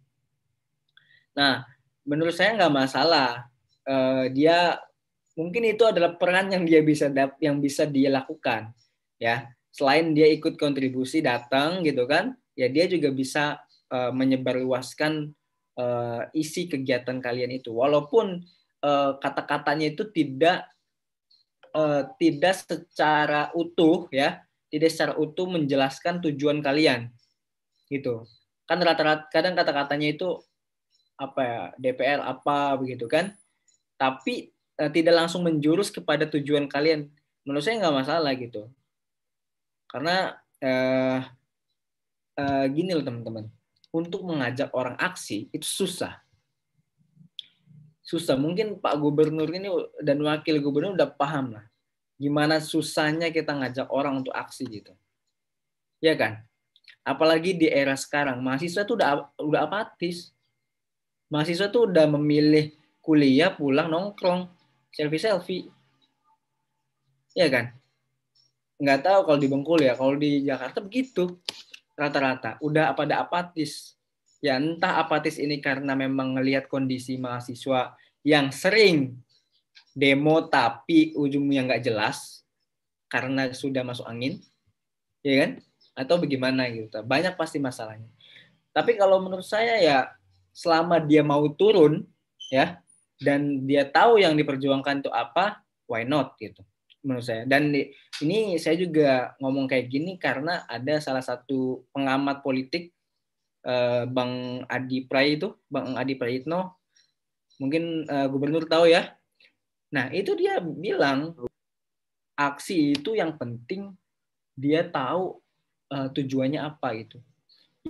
Nah, menurut saya nggak masalah uh, dia mungkin itu adalah peran yang dia bisa yang bisa dia lakukan ya selain dia ikut kontribusi datang gitu kan ya dia juga bisa uh, menyebarluaskan uh, isi kegiatan kalian itu walaupun uh, kata-katanya itu tidak uh, tidak secara utuh ya tidak secara utuh menjelaskan tujuan kalian gitu kan rata-rata kadang kata-katanya itu apa ya DPR apa begitu kan tapi uh, tidak langsung menjurus kepada tujuan kalian menurut saya nggak masalah gitu karena uh, uh, gini loh teman-teman untuk mengajak orang aksi itu susah susah mungkin Pak Gubernur ini dan Wakil Gubernur udah paham lah gimana susahnya kita ngajak orang untuk aksi gitu ya kan apalagi di era sekarang mahasiswa tuh udah udah apatis mahasiswa tuh udah memilih kuliah pulang nongkrong selfie selfie ya kan nggak tahu kalau di Bengkulu ya kalau di Jakarta begitu rata-rata udah pada apatis ya entah apatis ini karena memang ngelihat kondisi mahasiswa yang sering demo tapi ujungnya nggak jelas karena sudah masuk angin ya kan atau bagaimana gitu banyak pasti masalahnya tapi kalau menurut saya ya selama dia mau turun ya dan dia tahu yang diperjuangkan itu apa why not gitu menurut saya dan di, ini saya juga ngomong kayak gini karena ada salah satu pengamat politik eh, Bang Adi Pray itu Bang Adi Prayitno mungkin eh, gubernur tahu ya nah itu dia bilang aksi itu yang penting dia tahu eh, tujuannya apa gitu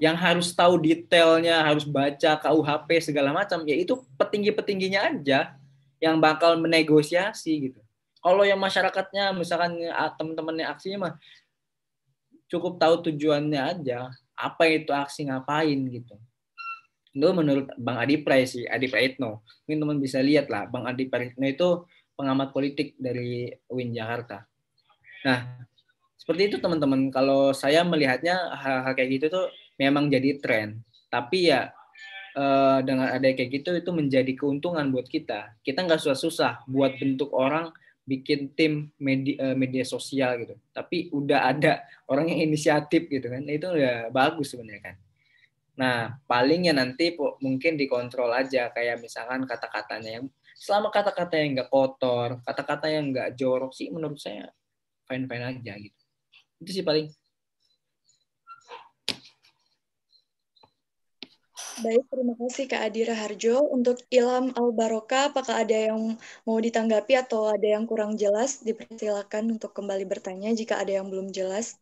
yang harus tahu detailnya, harus baca KUHP segala macam, yaitu petinggi-petingginya aja yang bakal menegosiasi gitu. Kalau yang masyarakatnya, misalkan ah, teman-temannya aksinya mah cukup tahu tujuannya aja, apa itu aksi ngapain gitu. Itu menurut Bang Adi Pray sih, Adi Praetno. Mungkin teman bisa lihat lah, Bang Adi Praetno itu pengamat politik dari UIN Jakarta. Nah, seperti itu teman-teman. Kalau saya melihatnya hal-hal kayak gitu tuh memang jadi tren. Tapi ya eh, dengan ada kayak gitu itu menjadi keuntungan buat kita. Kita nggak susah-susah buat bentuk orang bikin tim media, eh, media sosial gitu. Tapi udah ada orang yang inisiatif gitu kan. Itu udah bagus sebenarnya kan. Nah, palingnya nanti mungkin dikontrol aja kayak misalkan kata-katanya yang selama kata-kata yang nggak kotor, kata-kata yang nggak jorok sih menurut saya fine-fine aja gitu. Itu sih paling. Baik, terima kasih Kak Adira Harjo. Untuk Ilham Al-Baroka, apakah ada yang mau ditanggapi atau ada yang kurang jelas? Dipersilakan untuk kembali bertanya jika ada yang belum jelas.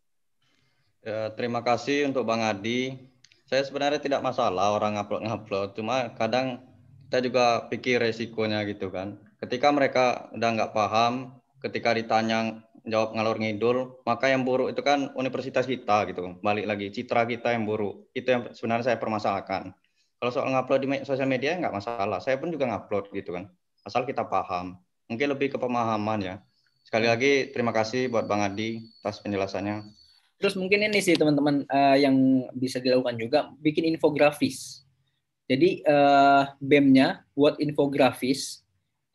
Ya, terima kasih untuk Bang Adi. Saya sebenarnya tidak masalah orang upload-upload, cuma kadang kita juga pikir resikonya gitu kan. Ketika mereka udah nggak paham, ketika ditanya jawab ngalor ngidul, maka yang buruk itu kan universitas kita gitu. Balik lagi, citra kita yang buruk. Itu yang sebenarnya saya permasalahkan. Kalau soal ngupload di sosial media nggak masalah. Saya pun juga ngupload gitu kan. Asal kita paham. Mungkin lebih ke pemahaman ya. Sekali lagi terima kasih buat Bang Adi atas penjelasannya. Terus mungkin ini sih teman-teman uh, yang bisa dilakukan juga bikin infografis. Jadi uh, eh, bem buat infografis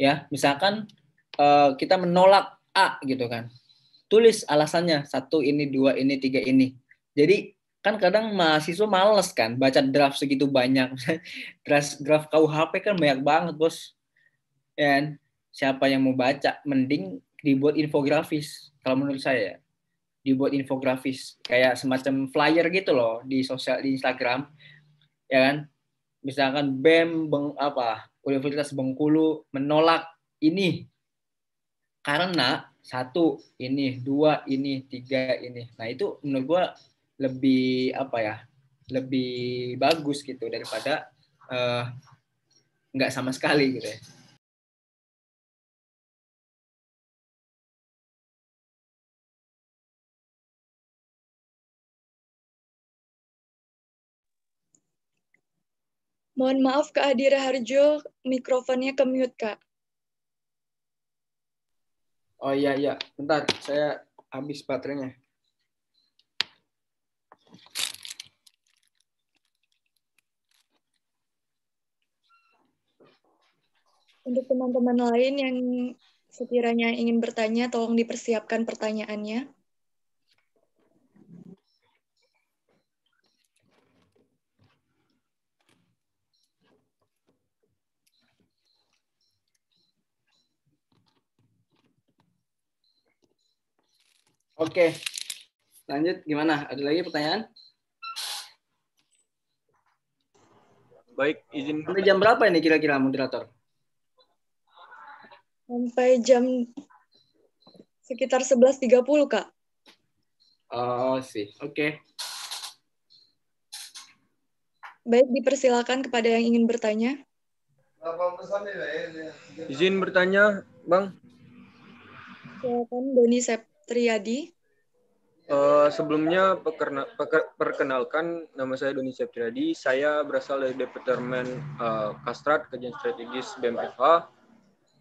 ya. Misalkan uh, kita menolak A gitu kan. Tulis alasannya satu ini, dua ini, tiga ini. Jadi kan kadang mahasiswa males kan baca draft segitu banyak *laughs* draft draft KUHP kan banyak banget bos dan ya siapa yang mau baca mending dibuat infografis kalau menurut saya dibuat infografis kayak semacam flyer gitu loh di sosial di Instagram ya kan misalkan BEM beng, apa Universitas Bengkulu menolak ini karena satu ini dua ini tiga ini nah itu menurut gua lebih apa ya lebih bagus gitu daripada eh, nggak sama sekali gitu ya. Mohon maaf Kak Adira Harjo, mikrofonnya ke mute Kak. Oh iya iya, bentar saya habis baterainya. Untuk teman-teman lain yang sekiranya ingin bertanya, tolong dipersiapkan pertanyaannya. Oke, lanjut gimana? Ada lagi pertanyaan? Baik, izin. Sampai jam berapa ini kira-kira moderator? Sampai jam sekitar 11.30, Kak. Oh, sih. Oke. Okay. Baik, dipersilakan kepada yang ingin bertanya. Iya, iya. Izin bertanya, Bang. Silakan Doni Septriadi. Uh, sebelumnya perkenalkan nama saya Doni Septriadi. Saya berasal dari Departemen uh, Kastrat Kajian Strategis BMFH.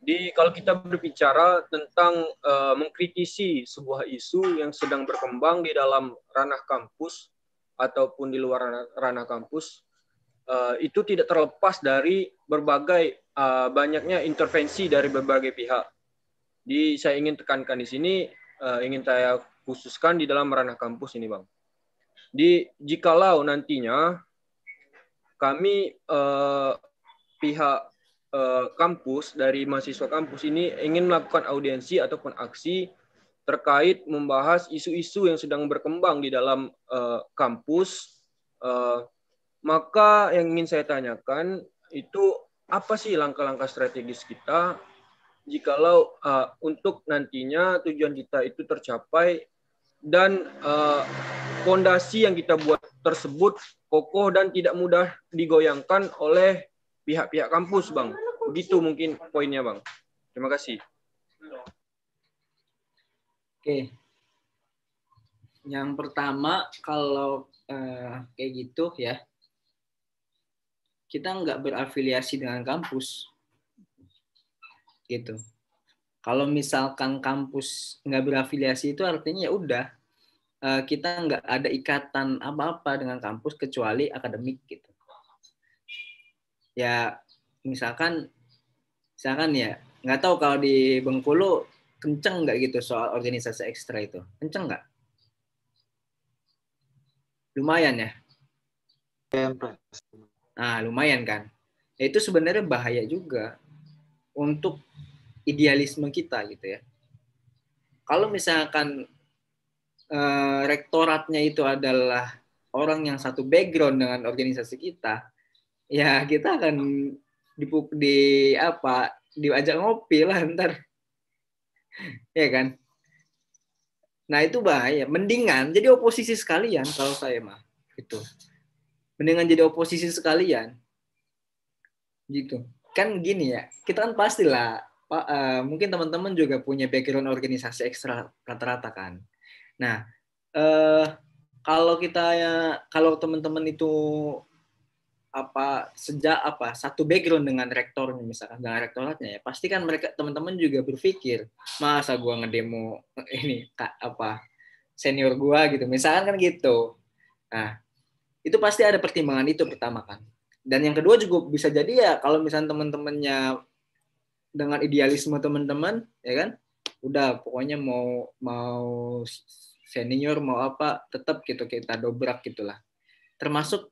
Jadi kalau kita berbicara tentang uh, mengkritisi sebuah isu yang sedang berkembang di dalam ranah kampus ataupun di luar ranah, kampus, uh, itu tidak terlepas dari berbagai uh, banyaknya intervensi dari berbagai pihak. Di saya ingin tekankan di sini, uh, ingin saya khususkan di dalam ranah kampus ini, bang. Di jikalau nantinya kami uh, pihak Eh, kampus dari mahasiswa kampus ini ingin melakukan audiensi ataupun aksi terkait membahas isu-isu yang sedang berkembang di dalam uh, kampus uh, maka yang ingin saya tanyakan itu apa sih langkah-langkah strategis kita jikalau uh, untuk nantinya tujuan kita itu tercapai dan fondasi yang kita buat tersebut kokoh dan tidak mudah digoyangkan oleh pihak-pihak kampus, Bang. Begitu mungkin poinnya, Bang. Terima kasih. Oke. Yang pertama, kalau uh, kayak gitu ya, kita nggak berafiliasi dengan kampus. Gitu. Kalau misalkan kampus nggak berafiliasi itu artinya ya udah eh, kita nggak ada ikatan apa-apa dengan kampus kecuali akademik gitu ya misalkan misalkan ya nggak tahu kalau di Bengkulu kenceng nggak gitu soal organisasi ekstra itu kenceng nggak lumayan ya nah lumayan kan ya, itu sebenarnya bahaya juga untuk idealisme kita gitu ya kalau misalkan eh, rektoratnya itu adalah orang yang satu background dengan organisasi kita ya kita akan dipuk di apa diajak ngopi lah ntar *laughs* ya kan nah itu bahaya mendingan jadi oposisi sekalian kalau saya mah itu. mendingan jadi oposisi sekalian gitu kan gini ya kita kan pastilah Pak, uh, eh, mungkin teman-teman juga punya background organisasi ekstra rata-rata kan. Nah, uh, kalau kita ya, kalau teman-teman itu apa sejak apa satu background dengan rektor misalkan dengan rektoratnya ya pasti kan mereka teman-teman juga berpikir masa gua ngedemo eh, ini kak apa senior gua gitu misalkan kan gitu nah itu pasti ada pertimbangan itu pertama kan dan yang kedua juga bisa jadi ya kalau misalnya teman-temannya dengan idealisme teman-teman ya kan udah pokoknya mau mau senior mau apa tetap gitu kita dobrak gitulah termasuk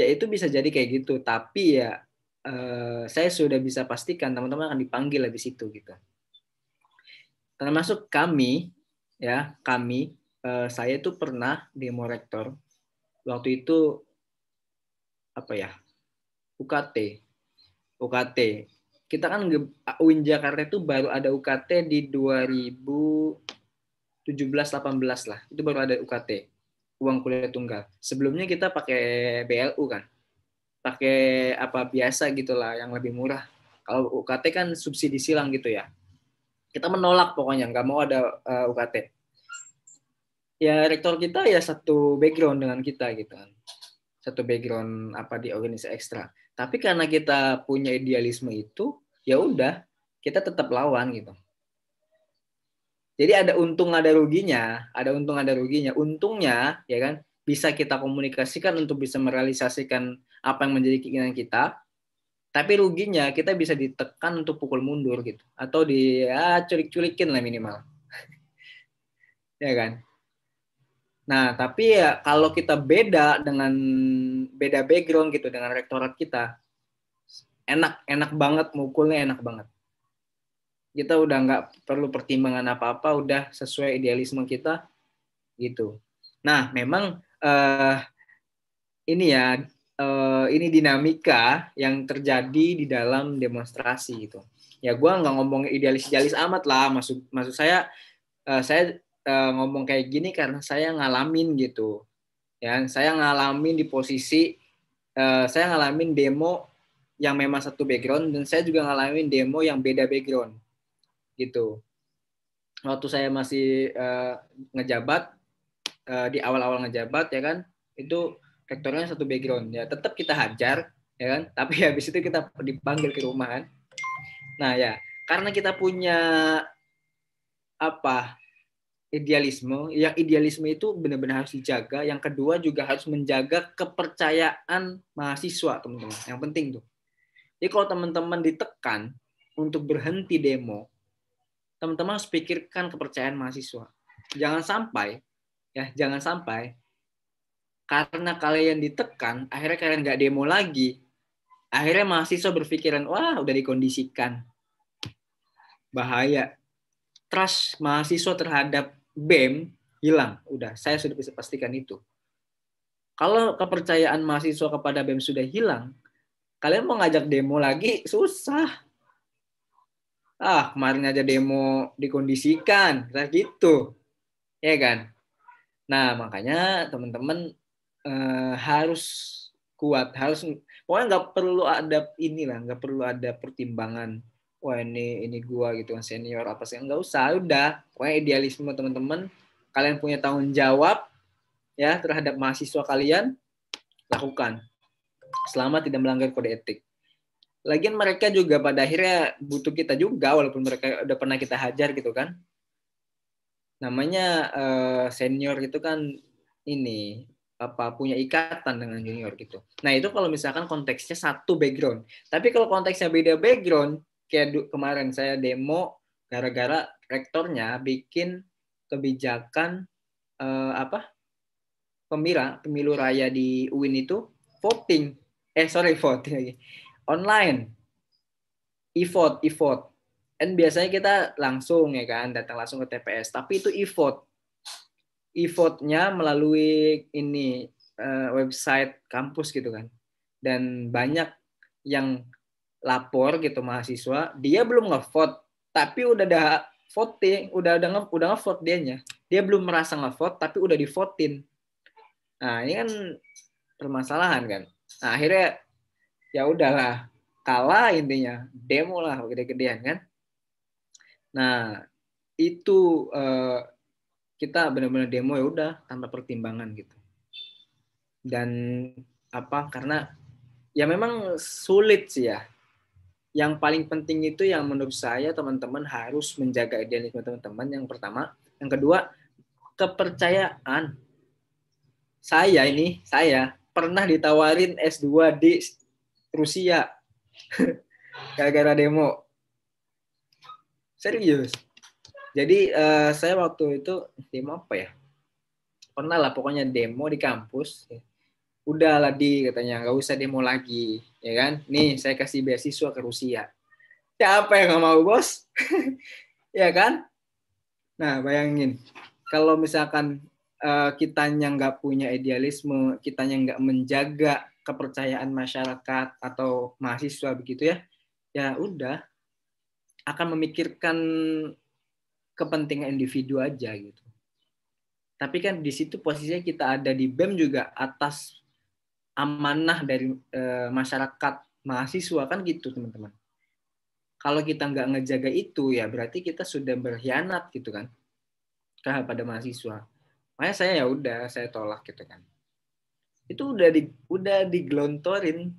ya itu bisa jadi kayak gitu tapi ya eh, saya sudah bisa pastikan teman-teman akan dipanggil habis itu gitu termasuk kami ya kami eh, saya itu pernah demo rektor waktu itu apa ya UKT UKT kita kan UIN Jakarta itu baru ada UKT di 2017 18 lah itu baru ada UKT uang kuliah tunggal. Sebelumnya kita pakai BLU kan, pakai apa biasa gitulah yang lebih murah. Kalau UKT kan subsidi silang gitu ya. Kita menolak pokoknya nggak mau ada uh, eh, UKT. Ya rektor kita ya satu background dengan kita gitu kan, satu background apa di organisasi ekstra. Tapi karena kita punya idealisme itu, ya udah kita tetap lawan gitu. Jadi ada untung ada ruginya, ada untung ada ruginya. Untungnya ya kan bisa kita komunikasikan untuk bisa merealisasikan apa yang menjadi keinginan kita. Tapi ruginya kita bisa ditekan untuk pukul mundur gitu atau di ya, culik-culikin lah minimal. *laughs* ya kan? Nah, tapi ya kalau kita beda dengan beda background gitu dengan rektorat kita, enak enak banget mukulnya enak banget kita udah nggak perlu pertimbangan apa-apa, udah sesuai idealisme kita gitu. Nah, memang uh, ini ya uh, ini dinamika yang terjadi di dalam demonstrasi gitu. Ya gue nggak ngomong idealis-idealis amat lah, maksud maksud saya uh, saya uh, ngomong kayak gini karena saya ngalamin gitu. Ya, saya ngalamin di posisi uh, saya ngalamin demo yang memang satu background dan saya juga ngalamin demo yang beda background gitu. Waktu saya masih uh, ngejabat uh, di awal-awal ngejabat ya kan, itu rektornya satu background ya tetap kita hajar ya kan, *laughs* tapi habis itu kita dipanggil ke rumah kan. Nah ya karena kita punya apa idealisme yang idealisme itu benar-benar harus dijaga yang kedua juga harus menjaga kepercayaan mahasiswa teman-teman yang penting tuh jadi kalau teman-teman ditekan untuk berhenti demo teman-teman harus pikirkan kepercayaan mahasiswa. Jangan sampai ya, jangan sampai karena kalian ditekan, akhirnya kalian nggak demo lagi. Akhirnya mahasiswa berpikiran, wah udah dikondisikan. Bahaya. Trust mahasiswa terhadap BEM hilang. Udah, saya sudah bisa pastikan itu. Kalau kepercayaan mahasiswa kepada BEM sudah hilang, kalian mau ngajak demo lagi susah ah kemarin aja demo dikondisikan kita gitu ya kan nah makanya teman-teman eh, harus kuat harus pokoknya nggak perlu ada ini lah, nggak perlu ada pertimbangan wah ini ini gua gitu kan senior apa sih nggak usah udah pokoknya idealisme teman-teman kalian punya tanggung jawab ya terhadap mahasiswa kalian lakukan selama tidak melanggar kode etik lagian mereka juga pada akhirnya butuh kita juga walaupun mereka udah pernah kita hajar gitu kan namanya uh, senior itu kan ini apa punya ikatan dengan junior gitu. Nah itu kalau misalkan konteksnya satu background. Tapi kalau konteksnya beda background, kayak kemarin saya demo gara-gara rektornya bikin kebijakan uh, apa pemilu pemilu raya di UIN itu voting. Eh sorry voting lagi online e-vote e-vote dan biasanya kita langsung ya kan datang langsung ke TPS tapi itu e-vote e-vote-nya melalui ini eh, website kampus gitu kan dan banyak yang lapor gitu mahasiswa dia belum ngevote tapi udah ada voting udah ada nge, udah ngevote dianya dia belum merasa ngevote tapi udah divotin nah ini kan permasalahan kan nah, akhirnya ya udahlah kalah intinya demo lah gede-gedean kan nah itu uh, kita benar-benar demo ya udah tanpa pertimbangan gitu dan apa karena ya memang sulit sih ya yang paling penting itu yang menurut saya teman-teman harus menjaga idealisme teman-teman yang pertama yang kedua kepercayaan saya ini saya pernah ditawarin S2 di Rusia *laughs* gara-gara demo. Serius. Jadi uh, saya waktu itu demo apa ya? Pernah lah pokoknya demo di kampus. Udah lah di katanya nggak usah demo lagi, ya kan? Nih saya kasih beasiswa ke Rusia. Siapa yang nggak mau bos? *laughs* ya kan? Nah bayangin kalau misalkan uh, kitanya nggak punya idealisme, kitanya nggak menjaga kepercayaan masyarakat atau mahasiswa begitu ya ya udah akan memikirkan kepentingan individu aja gitu tapi kan di situ posisinya kita ada di bem juga atas amanah dari e, masyarakat mahasiswa kan gitu teman-teman kalau kita nggak ngejaga itu ya berarti kita sudah berkhianat gitu kan kepada mahasiswa makanya saya ya udah saya tolak gitu kan itu udah di udah digelontorin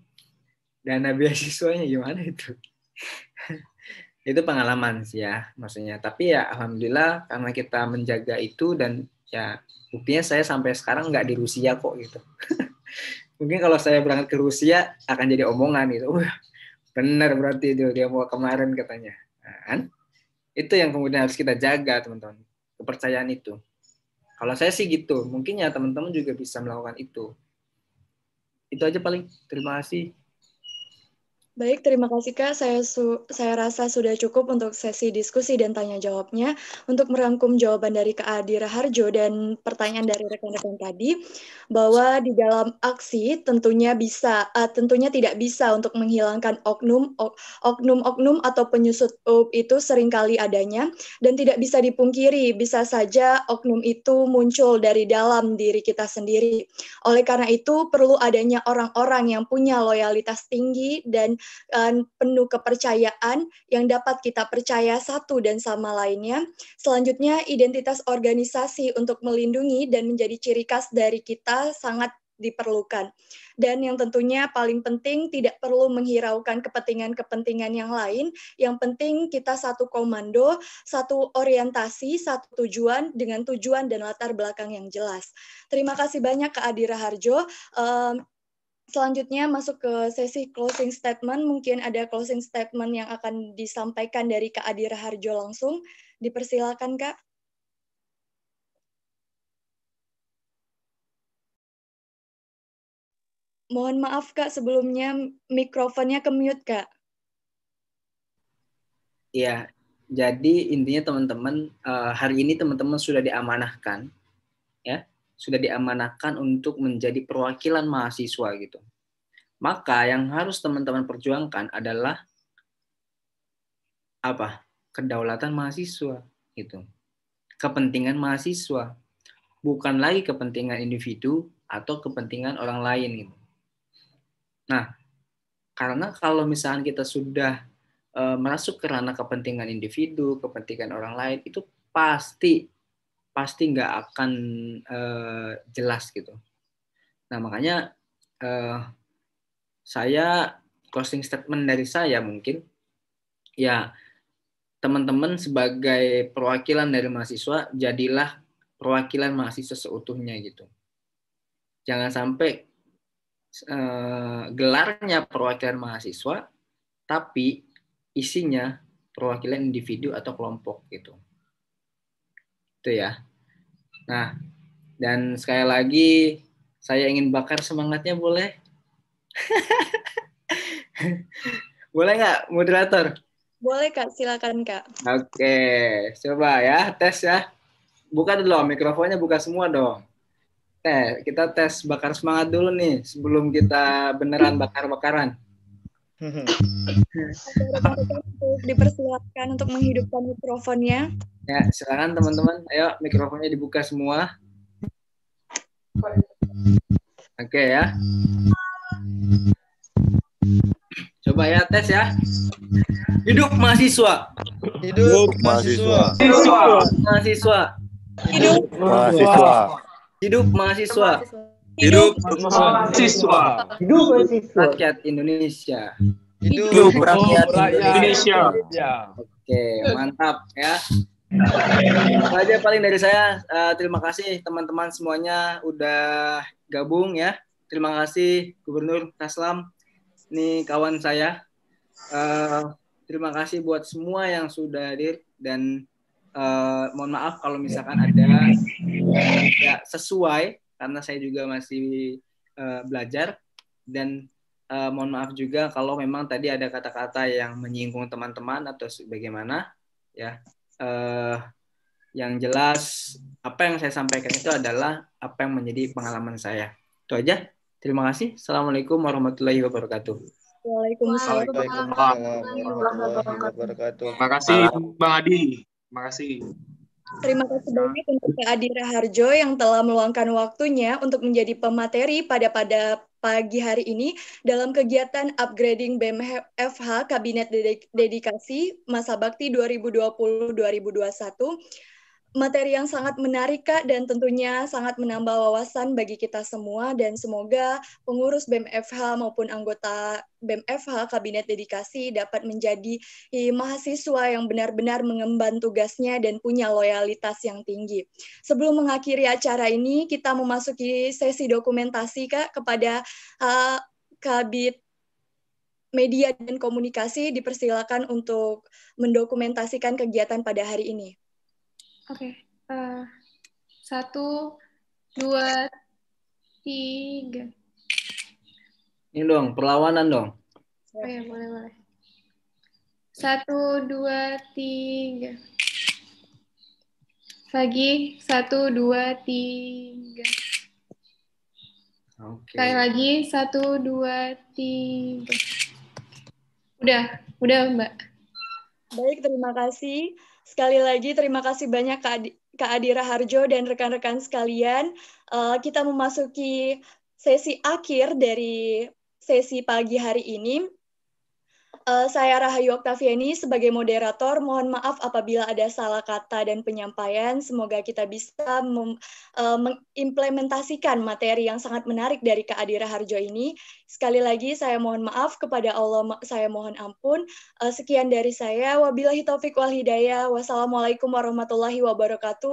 dana beasiswanya gimana itu *laughs* itu pengalaman sih ya maksudnya tapi ya alhamdulillah karena kita menjaga itu dan ya buktinya saya sampai sekarang nggak di Rusia kok gitu *laughs* mungkin kalau saya berangkat ke Rusia akan jadi omongan itu bener benar berarti itu dia mau kemarin katanya kan itu yang kemudian harus kita jaga teman-teman kepercayaan itu kalau saya sih gitu mungkin ya teman-teman juga bisa melakukan itu itu aja paling terima kasih Baik, terima kasih Kak. Saya, su saya rasa sudah cukup untuk sesi diskusi dan tanya jawabnya. Untuk merangkum jawaban dari Kak Adi Raharjo dan pertanyaan dari rekan-rekan tadi, bahwa di dalam aksi tentunya bisa, uh, tentunya tidak bisa untuk menghilangkan oknum, oknum-oknum atau penyusut up itu seringkali adanya dan tidak bisa dipungkiri. Bisa saja oknum itu muncul dari dalam diri kita sendiri. Oleh karena itu perlu adanya orang-orang yang punya loyalitas tinggi dan penuh kepercayaan yang dapat kita percaya satu dan sama lainnya. Selanjutnya, identitas organisasi untuk melindungi dan menjadi ciri khas dari kita sangat diperlukan. Dan yang tentunya paling penting tidak perlu menghiraukan kepentingan-kepentingan yang lain. Yang penting kita satu komando, satu orientasi, satu tujuan dengan tujuan dan latar belakang yang jelas. Terima kasih banyak Kak Adira Harjo. Um, Selanjutnya masuk ke sesi closing statement. Mungkin ada closing statement yang akan disampaikan dari Kak Adira Harjo langsung. Dipersilakan, Kak. Mohon maaf, Kak, sebelumnya mikrofonnya ke-mute, Kak. Iya, jadi intinya teman-teman, eh, hari ini teman-teman sudah diamanahkan sudah diamanahkan untuk menjadi perwakilan mahasiswa gitu. Maka yang harus teman-teman perjuangkan adalah apa? kedaulatan mahasiswa gitu. Kepentingan mahasiswa bukan lagi kepentingan individu atau kepentingan orang lain gitu. Nah, karena kalau misalnya kita sudah e, masuk ke ranah kepentingan individu, kepentingan orang lain itu pasti pasti nggak akan uh, jelas gitu. Nah makanya uh, saya closing statement dari saya mungkin ya teman-teman sebagai perwakilan dari mahasiswa jadilah perwakilan mahasiswa seutuhnya gitu. Jangan sampai uh, gelarnya perwakilan mahasiswa tapi isinya perwakilan individu atau kelompok gitu. Itu ya. Nah, dan sekali lagi saya ingin bakar semangatnya boleh? *laughs* boleh nggak moderator? Boleh kak, silakan kak. Oke, coba ya tes ya. Buka dulu mikrofonnya, buka semua dong. Eh kita tes bakar semangat dulu nih sebelum kita beneran bakar-bakaran. Mm-hmm. Dipersilakan untuk menghidupkan mikrofonnya. Ya, silakan teman-teman. Ayo mikrofonnya dibuka semua. Oke okay, ya. Coba ya tes ya. Hidup mahasiswa. Hidup mahasiswa. Hidup mahasiswa. Hidup mahasiswa. Hidup mahasiswa. Hidup mahasiswa. Hidup mahasiswa. Hidup mahasiswa. Rakyat Indonesia. Hidup, rakyat, Indonesia. Oke, mantap ya. Itu aja paling dari saya. Uh, terima kasih teman-teman semuanya udah gabung ya. Terima kasih Gubernur Taslam. Ini kawan saya. Uh, terima kasih buat semua yang sudah hadir dan uh, mohon maaf kalau misalkan ada ya, sesuai karena saya juga masih uh, belajar dan uh, mohon maaf juga kalau memang tadi ada kata-kata yang menyinggung teman-teman atau bagaimana ya uh, yang jelas apa yang saya sampaikan itu adalah apa yang menjadi pengalaman saya itu aja terima kasih assalamualaikum warahmatullahi wabarakatuh Waalaikumsalam warahmatullahi wabarakatuh. Terima kasih Bang Adi. Terima kasih. Terima kasih banyak untuk Kak Adira Harjo yang telah meluangkan waktunya untuk menjadi pemateri pada pada pagi hari ini dalam kegiatan upgrading BMFH Kabinet Dedikasi Masa Bakti 2020-2021 materi yang sangat menarik Kak dan tentunya sangat menambah wawasan bagi kita semua dan semoga pengurus BMFH e maupun anggota BMFH e Kabinet Dedikasi dapat menjadi mahasiswa yang benar-benar mengemban tugasnya dan punya loyalitas yang tinggi. Sebelum mengakhiri acara ini, kita memasuki sesi dokumentasi Kak kepada uh, Kabit Media dan Komunikasi dipersilakan untuk mendokumentasikan kegiatan pada hari ini. Oke. Okay. Uh, eh, satu, dua, tiga. Ini dong, perlawanan dong. Oh ya, boleh, boleh. Satu, dua, tiga. Lagi, satu, dua, tiga. Okay. Sekali lagi, satu, dua, tiga. Udah, udah Mbak. Baik, terima kasih. Sekali lagi terima kasih banyak Kak, Adira Harjo dan rekan-rekan sekalian. Uh, kita memasuki sesi akhir dari sesi pagi hari ini uh, saya Rahayu Oktaviani sebagai moderator. Mohon maaf apabila ada salah kata dan penyampaian. Semoga kita bisa mem, uh, mengimplementasikan materi yang sangat menarik dari Kak Adira Harjo ini. Sekali lagi saya mohon maaf kepada Allah, saya mohon ampun. Uh, sekian dari saya. Wabillahi taufik wal hidayah. Wassalamualaikum warahmatullahi wabarakatuh.